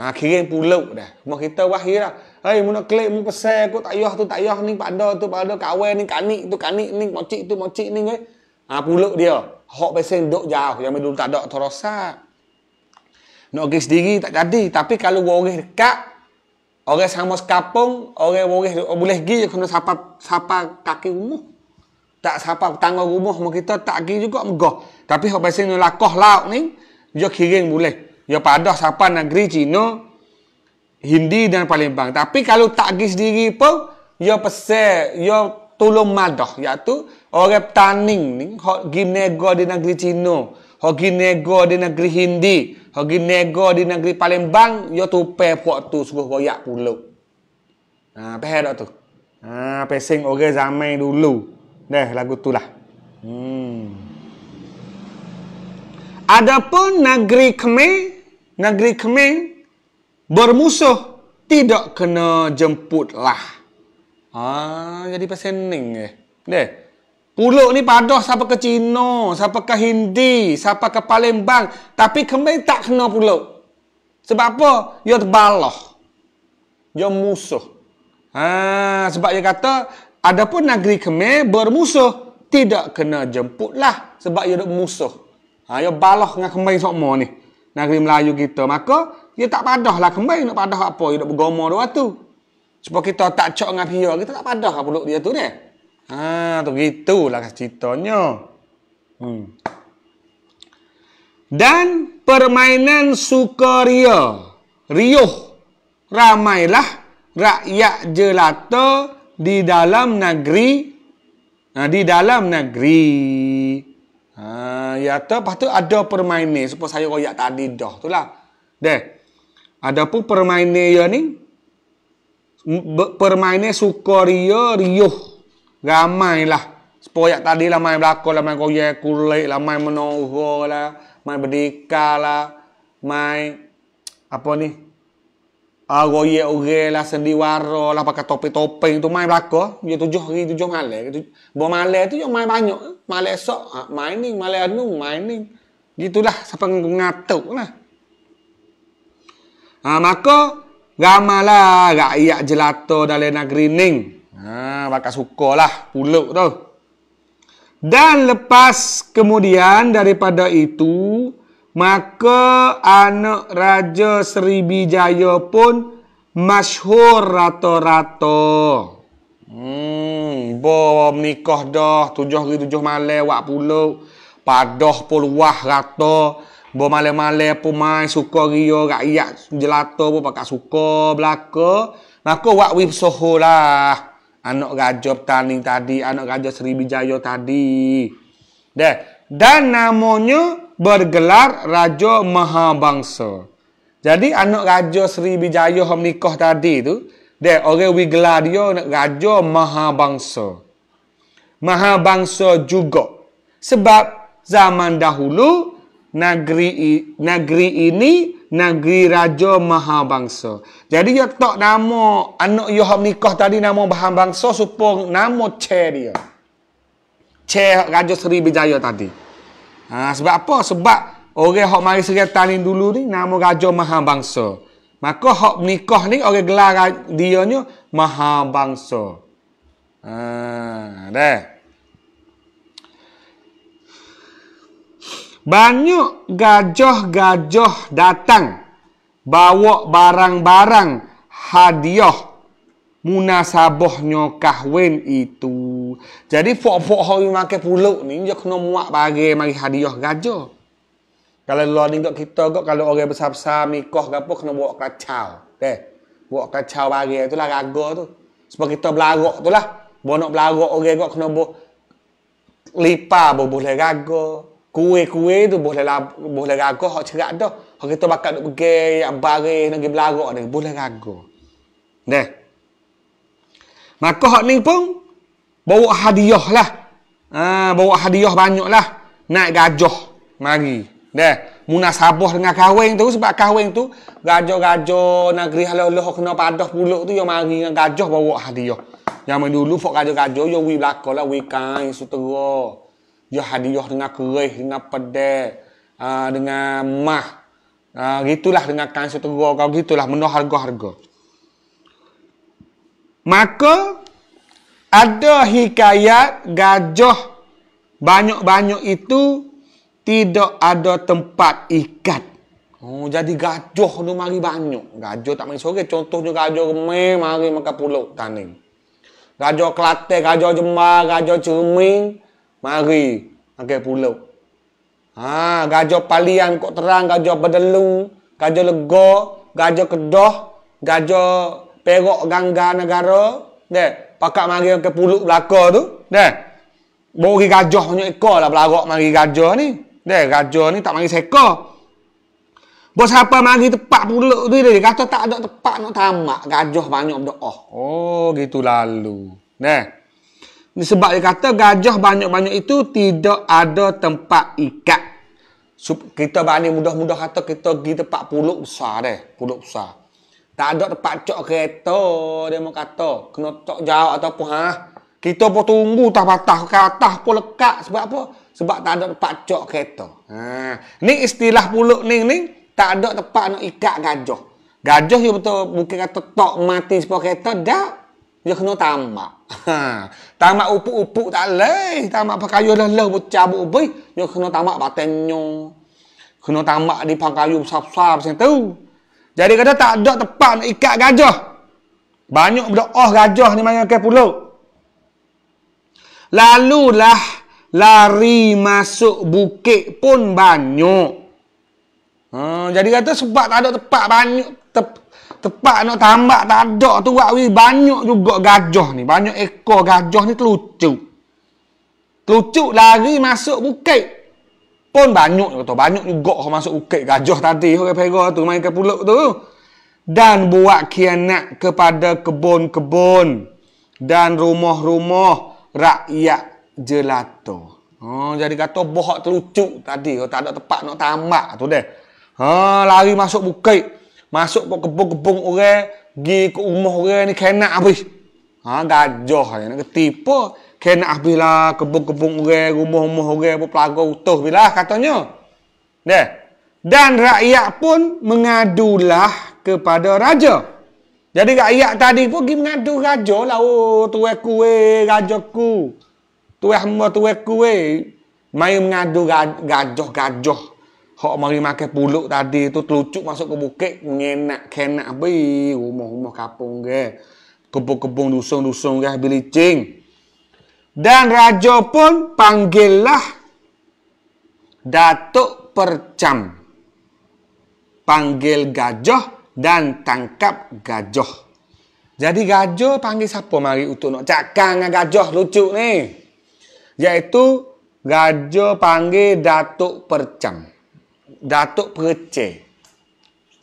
Ha, kirim pulau deh. Mau kita wahira? lah. Hei, mana klik, mana pesan, kau tak yah tu, tak yah ni, padah tu, padah, kawan ni, kanik tu, kanik ni, mocik tu, mocik ni. Eh. Ha, puluk dia. Hok pesan duduk jauh. Yang dulu tak ada, terosak. Nak pergi sendiri, tak jadi. Tapi kalau orang dekat, Orang sama sekapung, orang boleh boleh pergi je kena sapa sapa kaki rumah. Tak sapa tangga rumah sama kita tak pergi juga megah. Tapi kalau pasal ni lakoh laut ni, dia kiring boleh. Dia padah sapa negeri Cina, Hindi dan Palembang. Tapi kalau tak pergi sendiri pun, dia pesel, dia tolong madah iaitu orang petani ni hok gimnego di negeri Cina. Hogi nego di negeri Hindi. Hogi nego di negeri Palembang. Yo tu pe puak tu suruh royak pulau. Ha, peh dak tu. Ha, pesing orang okay, zaman dulu. Dah lagu tu lah. Hmm. Ada pun negeri Khmer, negeri Khmer bermusuh tidak kena jemput lah. Ha, jadi pesening eh. Dah. Pulau ni padah siapa ke Cina, siapa ke Hindi, siapa ke Palembang. Tapi kami tak kena pulau. Sebab apa? Ya terbalah. Ya musuh. Ha, sebab dia kata, adapun negeri kami bermusuh, tidak kena jemputlah Sebab dia musuh. Ha, ya balah dengan kami semua ni. Negeri Melayu kita. Maka, dia tak padah lah kami. Nak padah apa? Dia nak bergomor dua tu. Sebab kita tak cok dengan pihak, kita tak padah puluk dia tu dia. Ah, tu gitu lah kan ceritanya. Hmm. Dan permainan sukaria. Riuh. Ramailah rakyat jelata di dalam negeri. Nah, di dalam negeri. Ha, ya tu, lepas tu ada permainan. Supaya saya royak tadi dah. lah. Dah Ada pun permainan ya ni. Permainan sukaria riuh ramailah sepoyak tadi lah main belakang lah main koyak kulit lah main menoro lah main berdeka lah main apa ni uh, goyek orang lah sendiwara lah pakai topeng-topeng tu main belakang dia ya, tujuh hari tujuh malam tu, buat malam tu yang main banyak malam esok ha, main ni malam anu main ni gitulah siapa ngatuk lah ha, maka ramalah rakyat jelata dalam negeri ning Ha, bakar suka lah puluk tu. Dan lepas kemudian daripada itu, maka anak Raja Seri Bijaya pun masyhur rata-rata. Hmm, bo menikah dah tujuh hari tujuh malam wak puluk. Padah puluh rata. Bo malam-malam pun main suka ria rakyat jelata pun pakai suka belaka. Maka wak wih soho lah anak gajob taning tadi, anak gajob Sriwijaya tadi. Deh, dan namanya bergelar Raja Mahabangsa. Jadi anak Raja Sriwijaya hom nikah tadi itu, deh orang wi gelar dia Raja Mahabangsa. Mahabangsa juga. Sebab zaman dahulu negeri negeri ini negeri raja maha bangsa. Jadi dia tak nama anak yo hok tadi nama bahan bangsa supong nama che dia. Che raja Seri Bijaya tadi. Ha, sebab apa? Sebab orang hok mari serata ni dulu ni nama raja maha bangsa. Maka hok nikah ni orang gelar dia ni maha bangsa. Ha, dah. banyak gajah-gajah datang bawa barang-barang hadiah munasabah nyokahwin itu. Jadi fok-fok hoi makan puluk ni dia kena muak bagi mari hadiah gajah. Kalau lo ni kok kita kok kalau orang besar-besar mikah ke apa kena bawa kacau. Teh. bawa kacau bagi itulah lah tu. Sebab kita belarak itulah lah. Bonok belarak orang kok kena bawa lipa boleh gaga kue-kue tu boleh la boleh gago hok cerak tu. Hok kita bakal nak pergi yang baris nak belarak ni boleh gago. Neh. Maka hok ni pun bawa hadiah lah. ha, bawa hadiah banyak lah. Naik gajah mari. Neh. Munasabah dengan kahwin tu sebab kahwin tu gajah-gajah negeri halau-halau kena padah puluk tu yang mari dengan gajah bawa hadiah. Yang dulu fok gajah-gajah yang wi belakolah wi kain sutera. Yo hadi yo dengan kerih, dengan pedai, uh, ah, dengan mah. Uh, gitulah dengan kain setera kau gitulah menoh harga-harga. Maka ada hikayat gajah banyak-banyak itu tidak ada tempat ikat. Oh, jadi gajah tu mari banyak. Gajah tak mari sore. Contohnya gajah remeh mari makan pulau tanding. Gajah kelate, gajah jemar, gajah cermin. Mari Angkai pulau ha, Gajah palian kok terang Gajah bedelung Gajah lega Gajah kedoh Gajah perok gangga negara Dek Pakak mari ke Pulau belaka tu Dek Bori gajah punya ekor lah belarok mari gajah ni Dek gajah ni tak mari sekor Bos siapa mari tepat Pulau tu dia kata tak ada tepat nak tamak gajah banyak berdoa. Oh gitu lalu. Nah. Sebab dia kata gajah banyak-banyak itu tidak ada tempat ikat. Kita bani mudah-mudah kata kita pergi tempat puluk besar deh. Puluk besar. Tak ada tempat cok kereta dia mau kata. Kena cok jauh ataupun ha. Kita pun tunggu tak patah ke atas pun lekat. Sebab apa? Sebab tak ada tempat cok kereta. Ha. Ni istilah puluk ni ni. Tak ada tempat nak ikat gajah. Gajah dia ya betul mungkin kata tok mati sebab kereta. Dah. Dia ya kena tambah. Ha, tamak upuk-upuk tak leh, tamak pakaian dah leh pecah buk ubi, nyok kena tamak batennyo. Kena tamak di pakaian besar-besar macam tu. Jadi kata tak ada tempat nak ikat gajah. Banyak berdoa oh gajah ni mayang ke pulau. lah lari masuk bukit pun banyak. Ha, jadi kata sebab tak ada tempat banyak tep, tepat nak tambak tak ada tu buat we banyak juga gajah ni banyak ekor gajah ni terlucu terlucu lari masuk bukit pun banyak kata banyak juga kau masuk bukit gajah tadi orang pera tu main ke pulau tu dan buat kianat kepada kebun-kebun dan rumah-rumah rakyat jelata oh, jadi kata bohok terlucu tadi kau oh, tak ada tempat nak tambak tu deh ha, lari masuk bukit masuk pok kebung-kebung orang, gi ke rumah orang ni kena habis. Ha gajah ni nak ketipu, kena habis lah kebung-kebung orang, rumah-rumah orang pok pelaga utuh bilah katanya. Deh. Dan rakyat pun mengadulah kepada raja. Jadi rakyat tadi pun pergi mengadu raja lah. Oh, tuai kuwe, raja ku. Tuai hamba, tuai kuwe. Main mengadu gajah-gajah. Kok mari makan puluk tadi tu telucuk masuk ke bukit ngenak kenak bi rumah-rumah kampung ke. Kebun-kebun dusung-dusung ke habis Dan raja pun panggillah Datuk Percam. Panggil gajah dan tangkap gajah. Jadi gajah panggil siapa mari untuk nak cakap dengan gajah lucu ni? Iaitu gajah panggil Datuk Percam. Datuk Perceh.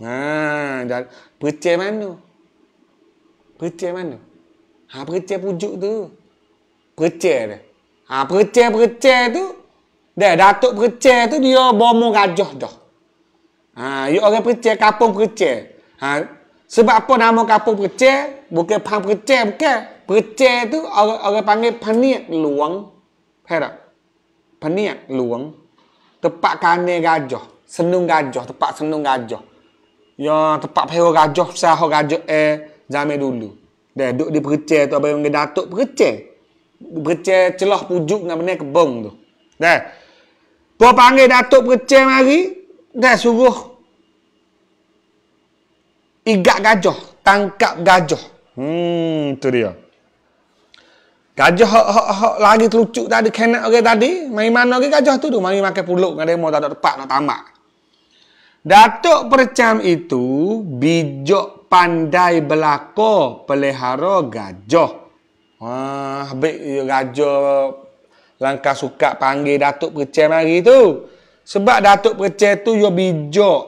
Ha, dat Perceh mana? Perceh mana? Ha, Perceh pujuk tu. Perceh dia. Ha, Perceh-Perceh tu. Dah, Datuk Perceh tu dia bomo gajah dah. Ha, you orang Perceh, kapung Perceh. Ha, sebab apa nama kapung Perceh? Bukan pang Perceh, bukan. Perceh tu orang, orang panggil peniak luang. Faham tak? luang. Tepat kane gajah senung gajah, tempat senung gajah. Ya, tempat pera gajah, sahur gajah eh, zaman dulu. Dia duduk di percaya tu, abang dengan datuk percaya. Percaya celah pujuk dengan benda kebong tu. Dia, tuan panggil datuk percaya mari, dia suruh igat gajah, tangkap gajah. Hmm, tu dia. Gajah hok hok hok lagi terucuk tadi kena orang tadi. Mari mana lagi gajah tu tu? Mari makan puluk dengan demo tak ada tempat nak tamak. Datuk Percam itu bijak pandai belako pelihara gajah. Wah, baik gajah langkah suka panggil Datuk Percam hari itu. Sebab Datuk Percam itu yo bijak,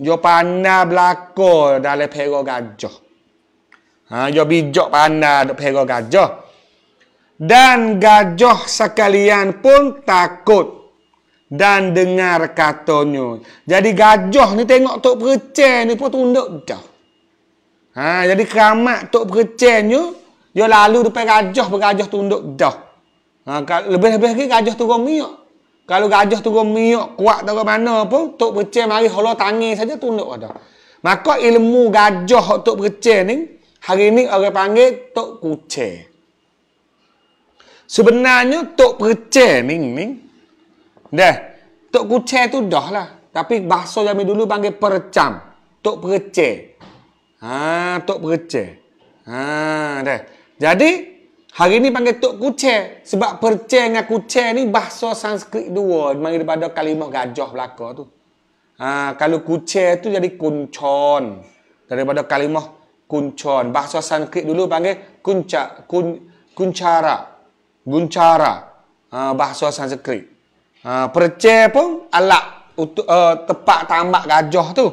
yo pandai belako dalam pelihara gajah. Ha, yo bijak pandai dalam pelihara gajah. Dan gajah sekalian pun takut dan dengar katanya. Jadi gajah ni tengok tok percen ni pun tunduk dah. Ha, jadi keramat tok percennya dia lalu depan gajah bergajah tunduk dah. Ha, lebih-lebih lagi gajah tu miok. Kalau gajah tu miok kuat tak mana pun tok percen mari hola tangis saja tunduk dah. Maka ilmu gajah tok percen ni hari ni orang panggil tok kuce. Sebenarnya tok percen ni, ni Dah. Tok kucing tu dah lah. Tapi bahasa zaman dulu panggil percam. Tok percik. Ha, tok percik. Ha, dah. Jadi hari ni panggil tok kucing sebab percik dengan kucing ni bahasa Sanskrit dua mari daripada kalimah gajah belakang tu. Ha, kalau kucing tu jadi kuncon daripada kalimah kuncon. Bahasa Sanskrit dulu panggil kunca kun, kuncara. Guncara. Ha, bahasa Sanskrit. Ha, percaya pun alat untuk uh, eh, tepat tamak gajah tu.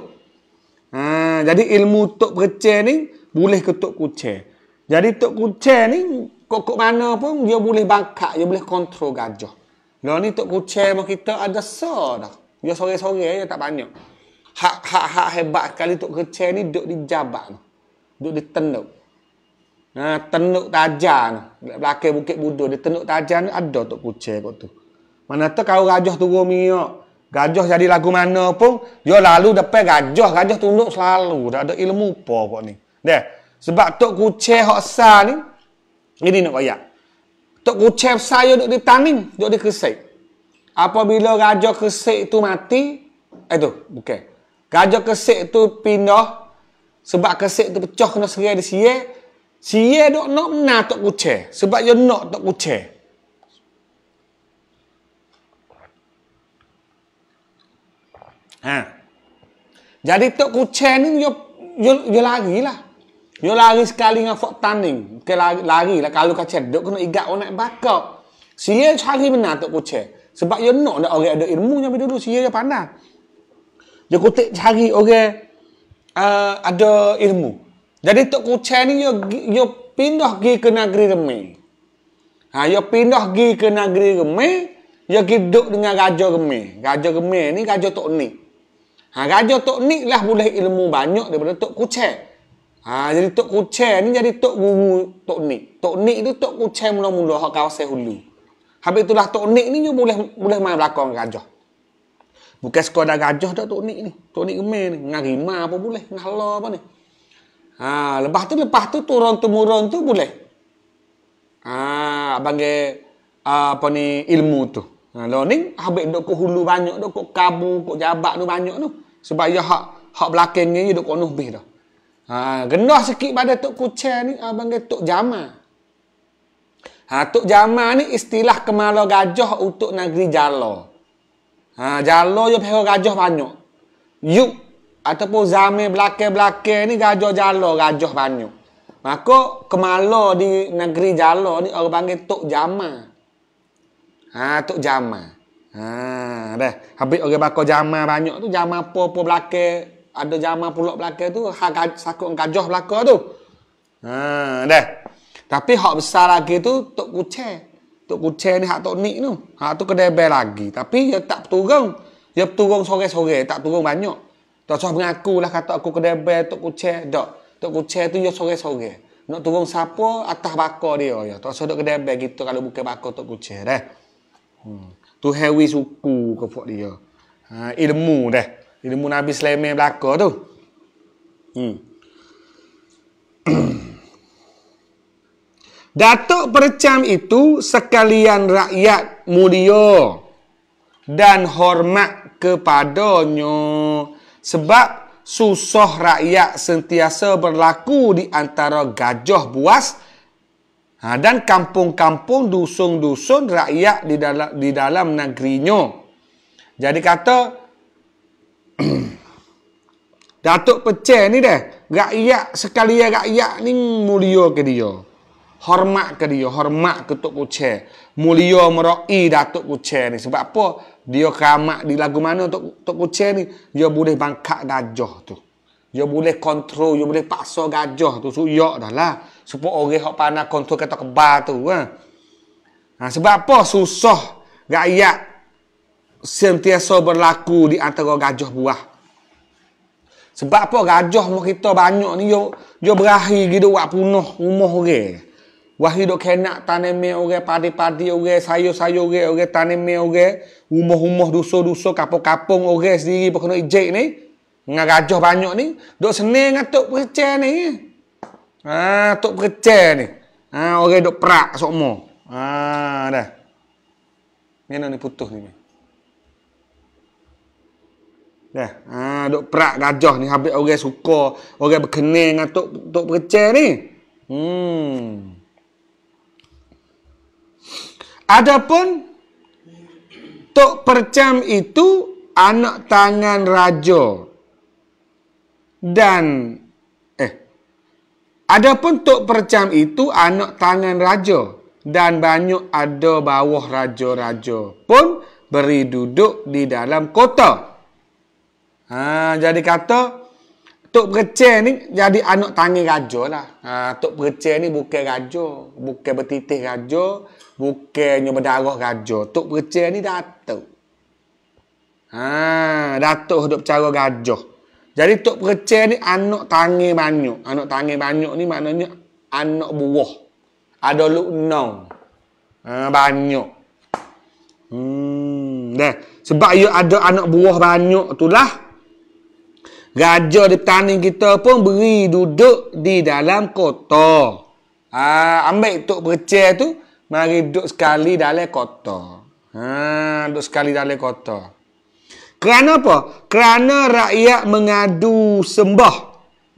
Ha, jadi ilmu tok percaya ni boleh ke tok kucing. Jadi tok kucing ni kok mana pun dia boleh bangkak, dia boleh kontrol gajah. Lah ni tok kucing mak kita ada so dah. Dia sore-sore dia tak banyak. Hak-hak hebat kali tok kucing ni duduk di jabat. Duduk di tenduk. Ha, tenduk tajam. Belakang bukit budur, dia tenduk tajam ni ada tok kucing kot tu. Mana tu kau gajah tu gomio, Gajah jadi lagu mana pun, dia lalu depan gajah. Gajah tunduk selalu. Tak ada ilmu apa kok ni. Deh. Sebab tok kucing hok sa ni, ini nak bayar. Tok kucing saya duk ditanim, duk dikesik. Apabila gajah kesik tu mati, eh tu, bukan. Okay. Gajah kesik tu pindah, sebab kesik tu pecah kena serai di siye, siye duk nak menang tok kucing. Sebab dia nak tok kucing. Ha. Jadi tok kucing ni yo yo, yo lari lah. Yo lari sekali dengan fok tanning. Ke lari, lari lah kalau kacang dok kena igat onak bakok. Sia cari benar tok kucing. Sebab yo nak ada orang ada ilmu yang dulu sia yo pandai. Dia kutik cari orang uh, ada ilmu. Jadi tok kucing ni yo yo pindah pergi ke negeri Remeh. Ha, dia pindah pergi ke negeri Remeh, dia duduk dengan Raja Remeh. Raja Remeh ni Raja Tok Nik. Ha, Raja Tok Nik lah boleh ilmu banyak daripada Tok Kuchai. Ha, jadi Tok Kuchai ni jadi Tok Guru Tok Nik. Tok Nik tu Tok Kuchai mula-mula hak kawasan hulu. Habis itulah Tok Nik ni boleh boleh main belakang Raja. Bukan sekadar gajah dah Tok Nik ni. Tok Nik main ni. Ngarima apa boleh. Ngala apa ni. Ha, lepas tu, lepas tu turun-temurun tu boleh. Ha, abang ke, ha, apa ni, ilmu tu. Ha, lo ni, habis dok ke hulu banyak, dok ke kabu, ke jabak tu banyak tu supaya hak hak belakangnya dia duk konuh bih dah. Ha, gendah sikit pada Tok Kucel ni, abang ha, kata Tok Jama. Ha, Tok Jama ni istilah kemala gajah untuk negeri Jalo. Ha, Jalo je pihak gajah banyak. Yuk, ataupun zame belakang-belakang ni gajah Jalo, gajah banyak. Maka kemala di negeri Jalo ni orang panggil Tok Jama. Ha, Tok Jama. Ha, dah. Habis orang bakar jama banyak tu, jama apa-apa belakang, ada jama pulak belakang tu, hak sakut gajah belakang tu. Ha, dah. Tapi hak besar lagi tu tok kucing. Tok kucing ni hak tok nik tu. Hak tu kedai bel lagi, tapi dia tak turun. Dia turun sore-sore, tak turun banyak. Tak usah mengaku lah kata aku kedai bel tok kucing, dak. Tok kucing tu dia sore-sore. Nak turun siapa atas bakar dia ya. Tak usah duk kedai bel gitu kalau buka bakar tok kucing dah. Hmm. Tu wis suku ke pok dia. Ha ilmu dah. Ilmu Nabi Sulaiman belaka tu. Hmm. Datuk percam itu sekalian rakyat mulia dan hormat kepadanya sebab susah rakyat sentiasa berlaku di antara gajah buas Ha, dan kampung-kampung, dusun-dusun rakyat di dalam, di dalam negerinya. Jadi kata, Datuk Pecah ni dah, rakyat sekali ya rakyat ni mulio ke dia. Hormat ke dia, hormat ke Tok Pecah. Mulia merai Datuk Pecah ni. Sebab apa? Dia keramat di lagu mana Tok, Tok Pecah ni? Dia boleh bangkak gajah tu. Dia boleh kontrol, dia boleh paksa gajah tu. Suyak dah lah. Semua orang yang panah kontrol kata kebar tu. Ha? Ha, sebab apa susah rakyat sentiasa berlaku di antara gajah buah. Sebab apa gajah mu kita banyak ni yo yo berahi gitu buat penuh rumah orang. Wah hidup kena tanam orang padi-padi orang sayur-sayur orang orang tanam orang umoh-umoh dusu-dusu kapung-kapung orang sendiri pokok kena ejek ni. Ngan gajah banyak ni, dok seneng atau percaya ni. Ah, tok percaya ni. Ah, orang dok perak sok mo. Ah, dah. Mana ni putus ni? Dah. Ah, dok perak gajah ni habis orang suka, orang berkenal dengan tok tok percaya ni. Hmm. Adapun Tok Percam itu anak tangan raja dan Adapun Tok Percam itu anak tangan raja dan banyak ada bawah raja-raja pun beri duduk di dalam kota. Ha, jadi kata Tok Percam ni jadi anak tangan raja lah. Ha, Tok Percam ni bukan raja, bukan bertitih raja, bukannya berdarah raja. Tok Percam ni datuk. Ha, datuk hidup cara gajah. Jadi Tok Percaya ni anak tangi banyak. Anak tangi banyak ni maknanya anak buah. Ada luk nong. Ha, banyak. Hmm, dah. Sebab ia ada anak buah banyak itulah. Raja di petani kita pun beri duduk di dalam kota. Ha, ambil Tok Percaya tu, mari duduk sekali dalam kota. Ha, duduk sekali dalam kota. Kerana apa? Kerana rakyat mengadu sembah.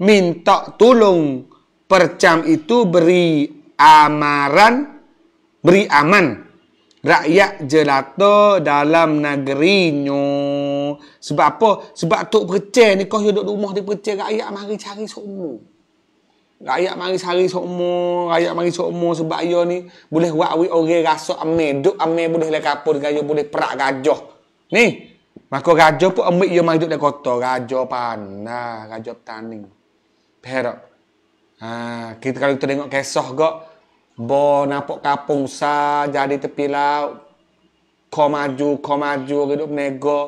Minta tolong. Percam itu beri amaran. Beri aman. Rakyat jelata dalam negerinya. Sebab apa? Sebab Tok Percam ni kau duduk rumah di Percam. Rakyat mari cari semua. Rakyat mari sehari semua, rakyat mari semua sebab ayo ni boleh buat orang rasa amin, duk amin boleh lekapur lah gaya boleh perak gajah. Ni, Maka raja pun ambil yang hidup dari kota. Raja panah, raja petani. Perak. Ha, kita kalau tengok kisah kok, bo nampak kapung sa jadi tepi laut. Kau maju, kau maju, hidup nego.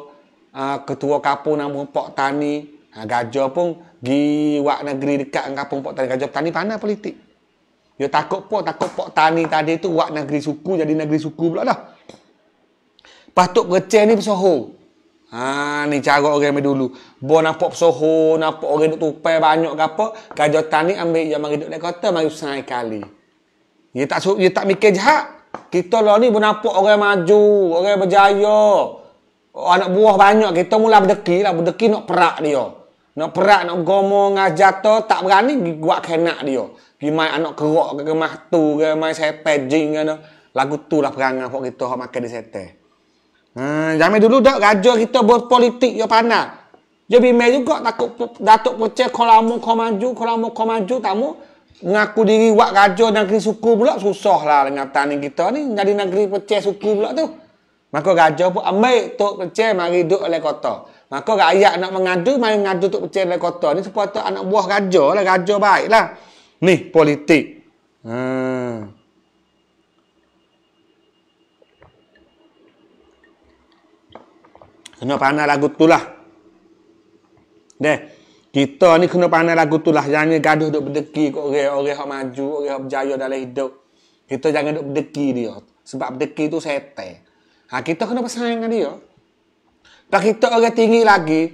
Ha, ketua kapung namun Pak Tani. Ha, gajah pun pergi wak negeri dekat dengan kapung Pak Tani. Gajah Tani panah politik. Dia takut pun, takut Pak Tani tadi tu wak negeri suku jadi negeri suku pula dah. Patut receh ni bersohor. Ha ni cara orang ambil dulu. Bo nampak soho, nampak orang duk tupai banyak ke apa, kajotan ni ambil yang mari duk dekat kota mari sungai kali. Dia tak dia tak mikir jahat. Kita lah ni pun nampak orang maju, orang berjaya. Oh, anak buah banyak, kita mula berdeki lah. Berdeki nak perak dia. Nak perak, nak gomo ngajar tu, tak berani buat kena dia. Gimai anak kerok ke kemah tu, gimai saya pejing ke Lagu tu lah perangan buat kita orang makan di setel. Hmm, zaman dulu dak raja kita buat politik yo panas. Dia bimbang juga takut Datuk Pecah kalau mu kau maju, kalau mu kau maju tamu ngaku diri wak raja negeri suku pula lah dengan ni kita ni jadi negeri Pecah suku pula tu. Maka raja pun ambil Tok Pecah mari duduk oleh kota. Maka rakyat nak mengadu, mari mengadu Tok Pecah oleh kota. Ni sepatutnya anak buah raja lah, raja baik lah. Ni politik. Hmm. Kena pandai lagu tu lah. Deh. Kita ni kena pandai lagu tu lah. Jangan gaduh duk berdeki kat orang. Orang yang maju. Orang yang berjaya dalam hidup. Kita jangan duk berdeki dia. Sebab berdeki tu sete. Ha, kita kena bersaing dengan dia. Tak kita orang tinggi lagi.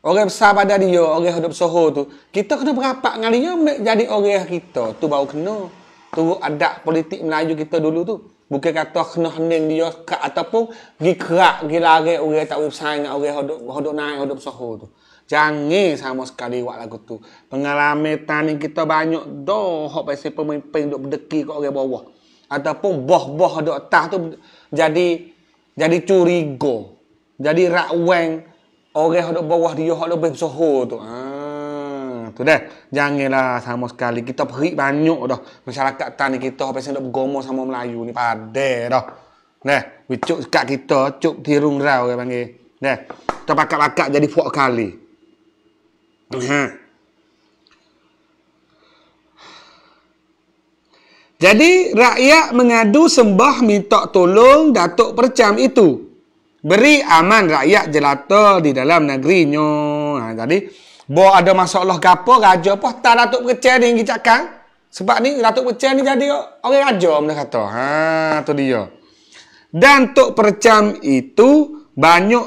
Orang besar pada dia. Orang hidup soho tu. Kita kena berapak dengan dia. Jadi orang kita tu baru kena. Tu adat politik Melayu kita dulu tu. Bukan kata kena hening dia kat ataupun gi kerak gi lari orang tak usah dengan orang hodok hodok naik hodok soho tu. Jangan sama sekali buat lagu tu. Pengalaman tani kita banyak doh hok pasal pemimpin duk berdeki kat orang bawah. Ataupun boh-boh hodok atas tu jadi jadi curiga. Jadi rak wang orang hodok bawah dia hok lebih tu. Ha tu deh. Janganlah sama sekali. Kita perik banyak dah. Masyarakat tani kita apa sih bergomo sama Melayu ni padah, dah. Neh, wicuk kat kita, cuk tirung rau ke panggil. Neh, kita pakak-pakak jadi fuak kali. Uh-huh. Jadi rakyat mengadu sembah minta tolong Datuk Percam itu. Beri aman rakyat jelata di dalam negerinya. Nah, ha, jadi, Bawa ada masalah ke apa, raja apa, tak Datuk Percaya dia yang kicakkan. Sebab ni Datuk Percaya ni jadi orang raja, benda kata. Ha, tu dia. Dan Tok Percam itu banyak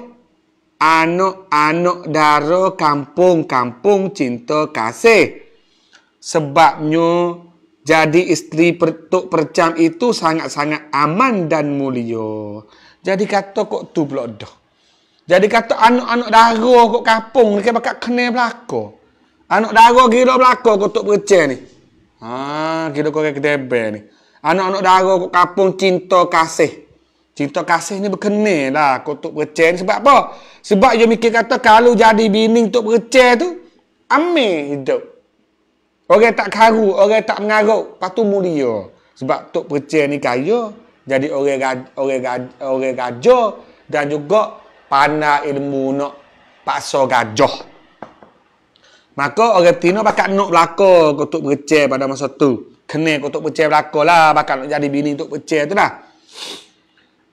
anak-anak dara kampung-kampung cinta kasih. Sebabnya jadi isteri per, Tok Percam itu sangat-sangat aman dan mulia. Jadi kata kok tu pula dah. Jadi kata anak-anak darah kat kapung ni kan bakat kena belako. Anak darah gila belako kat tok percen ni. Ha, gila kau kat ni. Anak-anak darah kat kapung cinta kasih. Cinta kasih ni berkena lah kat tok percen sebab apa? Sebab dia mikir kata kalau jadi bini tok percen tu amin hidup. Orang tak karu, orang tak mengarut, patu mulia. Sebab tok percen ni kaya, jadi orang orang orang raja dan juga panah ilmu nak paksa gajah. Maka orang Tino bakal nak belaka kutuk pecah pada masa tu. Kena kutuk pecah belaka lah. Bakal nak jadi bini untuk pecah tu lah.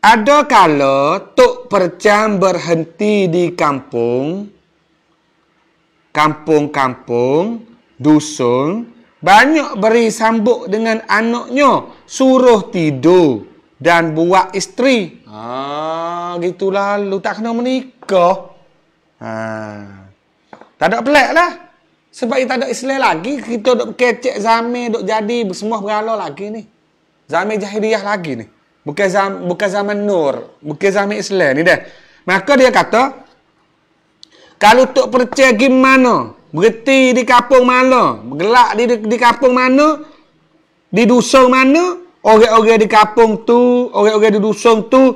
Ada kala tuk percam berhenti di kampung. Kampung-kampung. Dusun. Banyak beri sambut dengan anaknya. Suruh tidur. Dan buat isteri. Ha, gitulah. lalu tak kena menikah. Ha. Tak ada pelik lah. Sebab kita tak ada Islam lagi, kita dok kecek zaman dok jadi semua beralo lagi ni. Zaman jahiliah lagi ni. Bukan zaman bukan zaman nur, bukan zaman Islam ni dah. Maka dia kata kalau tok percaya gimana? Berhenti di kampung mana? Gelak di, di, di kampung mana? Di dusun mana? orang-orang di kampung tu, orang-orang di dusun tu,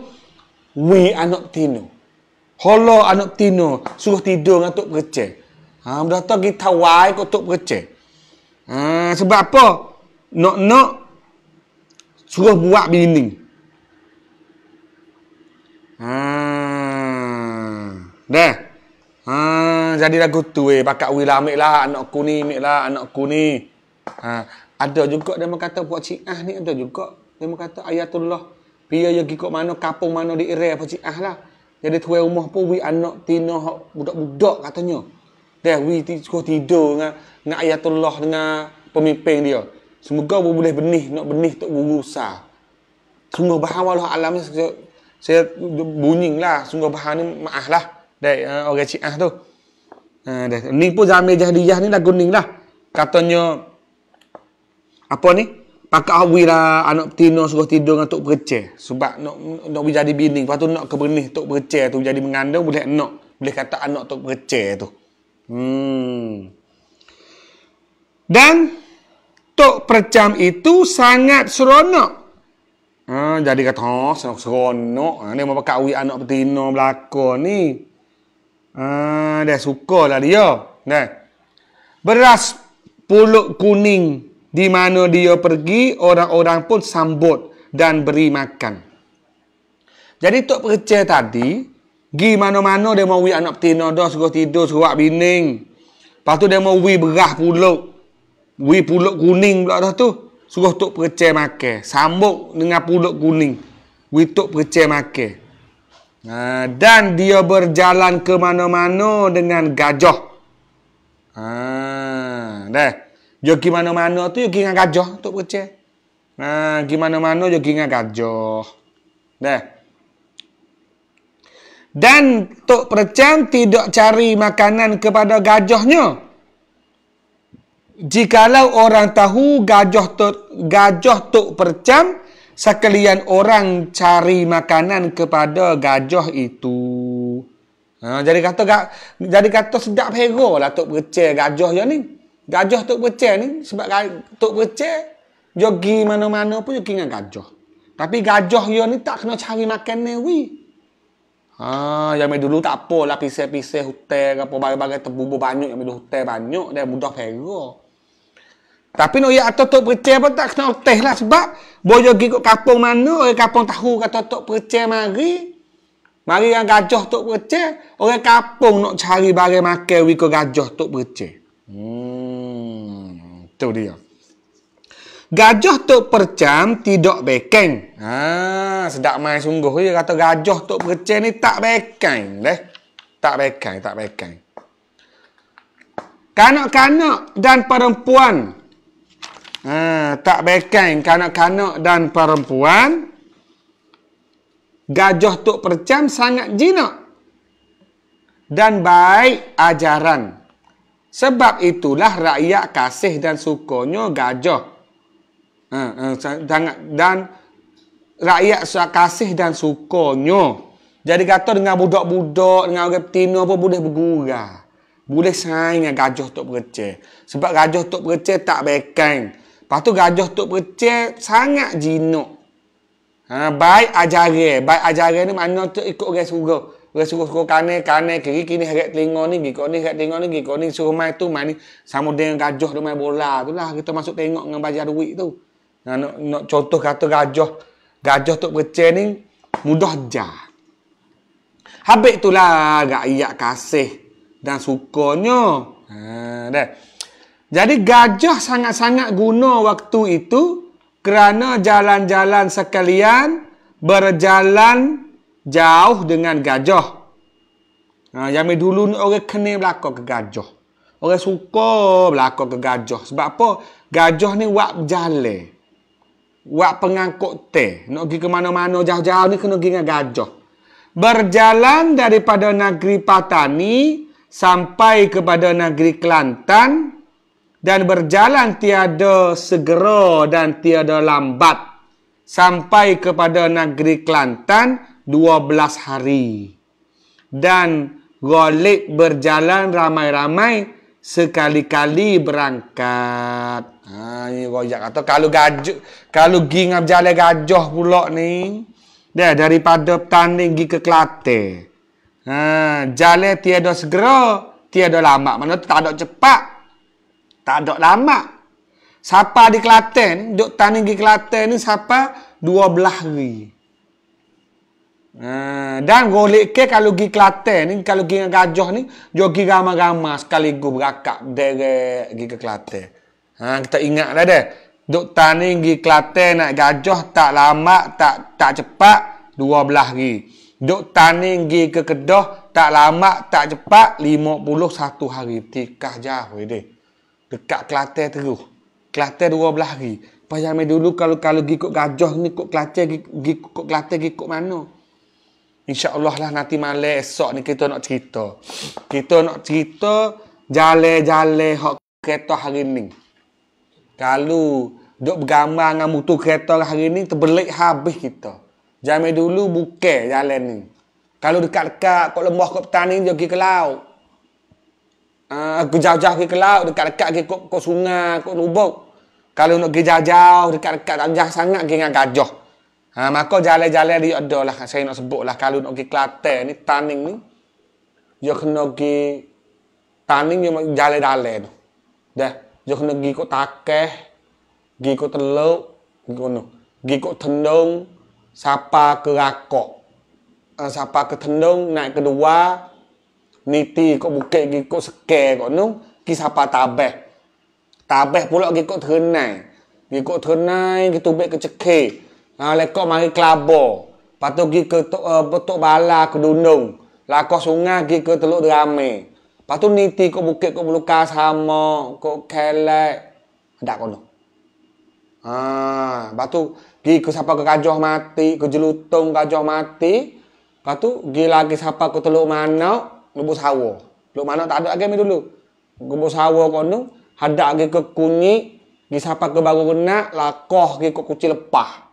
wi anak tino. Holo anak tino, suruh tidur dengan tok kecil. Ha, dah tahu kita wai kok tok kecil. Ha, sebab apa? Nok-nok suruh buat bini. Ha. Dah. Ha, jadi lagu tu eh, pakak wila ambil lah anak kuni ni, ambil lah anak kuni. Ha, ada juga dia kata buat ciah ni ada juga. Dia kata ayatullah. Pia yang pergi ke mana, kapung mana di Iran apa ciah lah. Jadi tuai rumah pun wi anak tina hak budak-budak katanya. Dia wi tidur dengan, dengan ayatullah dengan pemimpin dia. Semoga boleh benih nak benih tak berusa. Semua bahan Allah alam ni saya, saya bunying lah. semua bahan ni maaf lah. Dari uh, eh, orang ciah tu. Uh, ni pun zaman jahdiyah ni lah guning lah. Katanya apa ni pakak awi lah anak tino suruh tidur dengan tok berceh sebab nak nak jadi bini lepas tu nak ke benih tok berceh tu jadi mengandung boleh nak boleh kata anak tok berceh tu hmm dan tok percam itu sangat seronok ha, jadi kata oh, ha, seronok, seronok. Ha, ni mau awi anak betina belaka ni ha, dia suka lah dia nah. beras puluk kuning di mana dia pergi, orang-orang pun sambut dan beri makan. Jadi Tok Percaya tadi, pergi mana-mana dia mahu anak petina dah, suruh tidur, suruh buat bining. Lepas tu dia mahu berah puluk. Wui puluk kuning pula dah tu. Suruh Tok Percaya makan. Sambut dengan puluk kuning. Wui Tok Percaya makan. Ha, nah dan dia berjalan ke mana-mana dengan gajah. Ah, ha, dah. Yo gimana mana tu yo gingan gajah untuk pecah. Ha, nah, gimana mana yo gingan gajah. Dah. Dan untuk percen tidak cari makanan kepada gajahnya. Jikalau orang tahu gajah tu gajah tu percam sekalian orang cari makanan kepada gajah itu. Nah, ha, jadi kata gak jadi kata sedap hero lah tok percaya gajah yang ni. Gajah Tok Percaya ni sebab Tok Percaya jogi mana-mana pun jogi dengan gajah. Tapi gajah dia ni tak kena cari makan ni we. Ha, yang dulu tak apa lah pisah-pisah hutan ke apa barang-barang terbubur banyak yang dulu hutan banyak dan mudah pera. Tapi nak no, ya atas Tok Percaya pun tak kena teh lah sebab boleh pergi ke kampung mana orang kampung tahu kata Tok Percaya mari mari yang gajah Tok Percaya orang kampung nak cari barang makan wiko gajah Tok Percaya. Hmm tu dia. Gajah tu percam tidak bekeng. Ha, sedak mai sungguh ya kata gajah tu percam ni tak bekeng deh. Tak bekeng, tak bekeng. Kanak-kanak dan perempuan. Ha, tak bekeng kanak-kanak dan perempuan. Gajah tu percam sangat jinak. Dan baik ajaran. Sebab itulah rakyat kasih dan sukanya gajah. Ha, ha, dan rakyat kasih dan sukanya. Jadi kata dengan budak-budak, dengan orang petina pun boleh bergurah. Boleh saing dengan gajah tok pereceh. Sebab gajah tok pereceh tak bekan. Lepas tu gajah tok pereceh sangat jinuk. Ha, baik ajaran. Baik ajaran ni maknanya tu ikut orang suruh. Orang suruh suruh kanan, kanan, kiri, kini harap telinga ni, gigi kini harap telinga ni, gigi kini suruh main tu, main ni, sama dengan gajah tu main bola tu lah. Kita masuk tengok dengan bajar duit tu. Nah, nak, nak, contoh kata gajah, gajah tu percaya ni, mudah je. Habis tu lah, rakyat kasih dan sukanya. Ha, dah. Jadi gajah sangat-sangat guna waktu itu kerana jalan-jalan sekalian berjalan jauh dengan gajah. Ha, zaman dulu ni orang kena berlaku ke gajah. Orang suka berlaku ke gajah. Sebab apa? Gajah ni wak jale. Wak pengangkut teh. Nak pergi ke mana-mana jauh-jauh ni kena pergi dengan gajah. Berjalan daripada negeri Patani sampai kepada negeri Kelantan dan berjalan tiada segera dan tiada lambat sampai kepada negeri Kelantan 12 hari. Dan Ghalib berjalan ramai-ramai sekali-kali berangkat. Ha ini royak atau kalau gajuk kalau ging berjalan gajah pula ni. Dia daripada tanding gi ke Kelate. Ha jalan tiada segera, tiada lama. Mana tak ada cepat. Tak ada lama. Siapa di Kelaten, duk tanding di Kelaten ni siapa? 12 hari. Ah, dan golek ke kalau gi Kelantan ni kalau gi gajah ni jo gi gama-gama sekaligus berakak derek gi ke Kelantan. Ha kita ingat lah deh. Dok tani gi Kelantan nak gajah tak lama tak tak cepat belah hari. Dok tani gi ke Kedah tak lama tak cepat satu hari tikah jauh ide. Dekat Kelantan terus. Kelantan 12 hari. Pasal dulu kalau kalau gi kok gajah ni kok Kelantan gi kok Kelantan gi kok mana? InsyaAllah lah nanti malam esok ni kita nak cerita. Kita nak cerita jale-jale hak kereta hari ni. Kalau duk bergambar dengan mutu kereta lah hari ni, terbelik habis kita. Jamai dulu buka jalan ni. Kalau dekat-dekat, kok lemah kok petani, dia pergi ke laut. Uh, ha, aku jauh-jauh pergi ke laut, dekat-dekat pergi kok, kok sungai, ke lubuk. Kalau nak pergi jauh-jauh, dekat-dekat, tak jauh sangat pergi dengan gajah. Ha, maka jalan-jalan dia ada lah. Saya nak sebut lah. Kalau nak pergi Kelantan ni, Taning ni. Dia kena pergi... Taning dia jalan-jalan tu. Dah. Dia kena pergi ke Takeh. Pergi ke Teluk. Pergi ke Tendung. Sapa ke Rakok. Ha, sapa ke Tendung. Naik kedua. Niti ke Bukit. Pergi ke Sekir ke tu. Pergi Sapa Tabeh. Tabeh pula pergi ke Ternai. Pergi ke Ternai. Pergi ke Cekir. Ha, ah, lekor mari kelabar. Lepas tu pergi ke uh, Tok Bala, ke Dundung. Lekor sungai pergi ke Teluk Derame. Lepas niti ke bukit, ke belukar sama, ke kelek. ada kena. Ah, ha, patu tu pergi ke siapa ke Kajoh Mati, ke Jelutung Kajoh Mati. patu tu pergi lagi siapa ke Teluk Mana, Lubus hawo, lubus Mana tak ada lagi ni dulu. Lubus hawo kena. Hadap lagi ke Kunyi. Pergi siapa ke Baru Renak, lakoh pergi ke Kucing Lepah.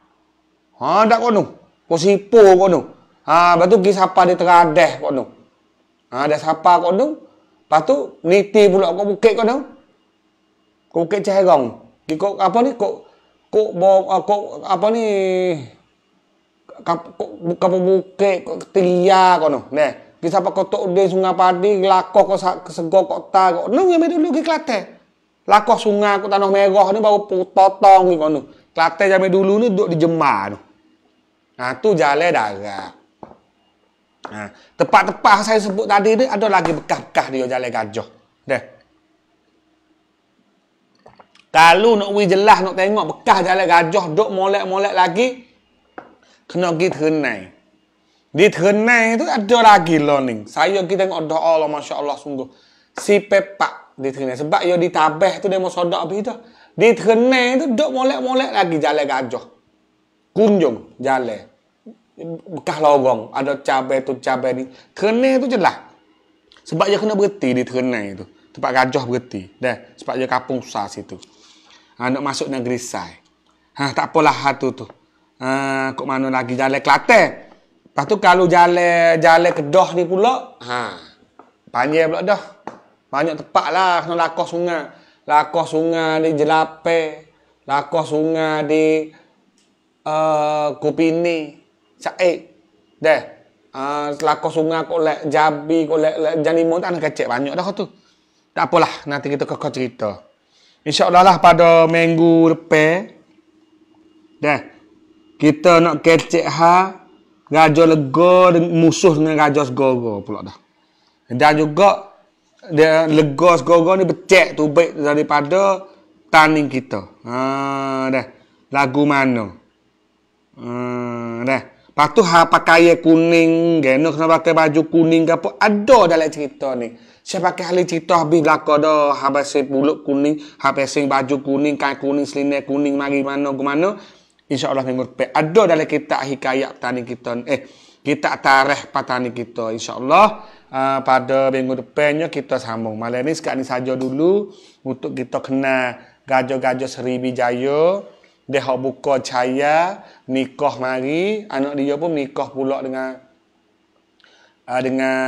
Ha dak kono. Posipo kono. Ha batu gi sapa dia teradeh kono. Ha ada sapa kono. Patu niti pula kok bukit kono. Kok bukit cahegong. Ki kok apa ni kok kok bo eh, kok apa ni kok buka bukit kok tiga kono. Neh. Ki sapa kok tok de sungai padi lakok kok segok kok ta kok. Nu ya metu lu klate. Lakok sungai kok tanah merah ni baru potong kono. Klate jame dulu ni duk di jemar. Nuh. Ha, tu jalan darat. Ha. ha, tepat-tepat saya sebut tadi ni ada lagi bekah-bekah dia jalan gajah. Dah. Kalau nak wi jelas nak tengok bekah jalan gajah duk molek-molek lagi kena pergi terenai. Di terenai tu ada lagi learning. Saya kita tengok doa Allah Masya Allah sungguh. Si pepak di terenai. Sebab dia ya ditabeh tu dia mau sodak apa itu. Di terenai tu dok molek-molek lagi jalan gajah kunjung jale kahlogong ada cabai tu cabai ni kene tu je lah sebab dia kena berhenti di kene itu tempat gajah berhenti dah sebab dia kapung susah situ ha, nak masuk negeri sai ha tak apalah hatu tu ha kok mano lagi jale klate, lepas tu kalau jale jale kedah ni pula ha panjang pula dah banyak tempat lah kena lakoh sungai lakoh sungai di jelape lakoh sungai di Eh, kupini sae deh uh, eh, lakok sungai kok lek jabi kok lek lek jani mon tak kecek banyak dah tu tak apalah nanti kita kekok cerita insyaallah lah pada minggu repe deh kita nak kecek ha raja lego musuh dengan raja segoro pula dah dan juga dia lego segoro ni becek tu baik daripada tanding kita ha deh lagu mana nah. Hmm, Lepas tu ha pakai kuning, geno kena pakai baju kuning ke apa. Ada dalam cerita ni. Saya pakai ahli cerita habis belaka dah. Ha pasang buluk kuning, ha pasang baju kuning, kain kuning, selinai kuning, mari mana ke mana. Allah minggu depan. Ada dalam kita hikayat tani kita Eh, kita tarikh patani kita. InsyaAllah uh, pada minggu depannya kita sambung. Malam ni sekarang ni saja dulu. Untuk kita kenal gajah-gajah seribi jaya dia hok buka cahaya nikah mari anak dia pun nikah pula dengan uh, dengan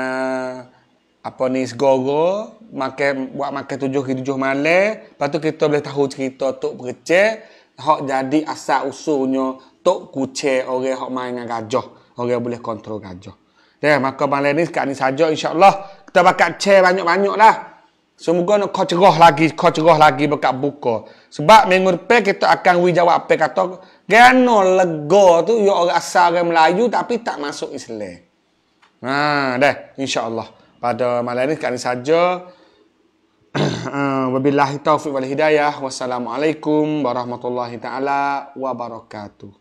apa ni segoro makan buat makan tujuh ke tujuh malam lepas kita boleh tahu cerita tok bercek hok jadi asal usulnya tok kuce orang hok main dengan gajah orang boleh kontrol gajah dan maka malam ni sekat ni saja insyaallah kita bakat cek banyak-banyak lah. Semoga nak kau cerah lagi, kau cerah lagi berkat buka. Sebab minggu depan kita akan wi jawab apa kata gano lega tu yo orang asal orang Melayu tapi tak masuk Islam. Ha, dah insya-Allah. Pada malam ini sekali saja ah, wabillahi taufiq wal hidayah. Wassalamualaikum warahmatullahi taala wabarakatuh.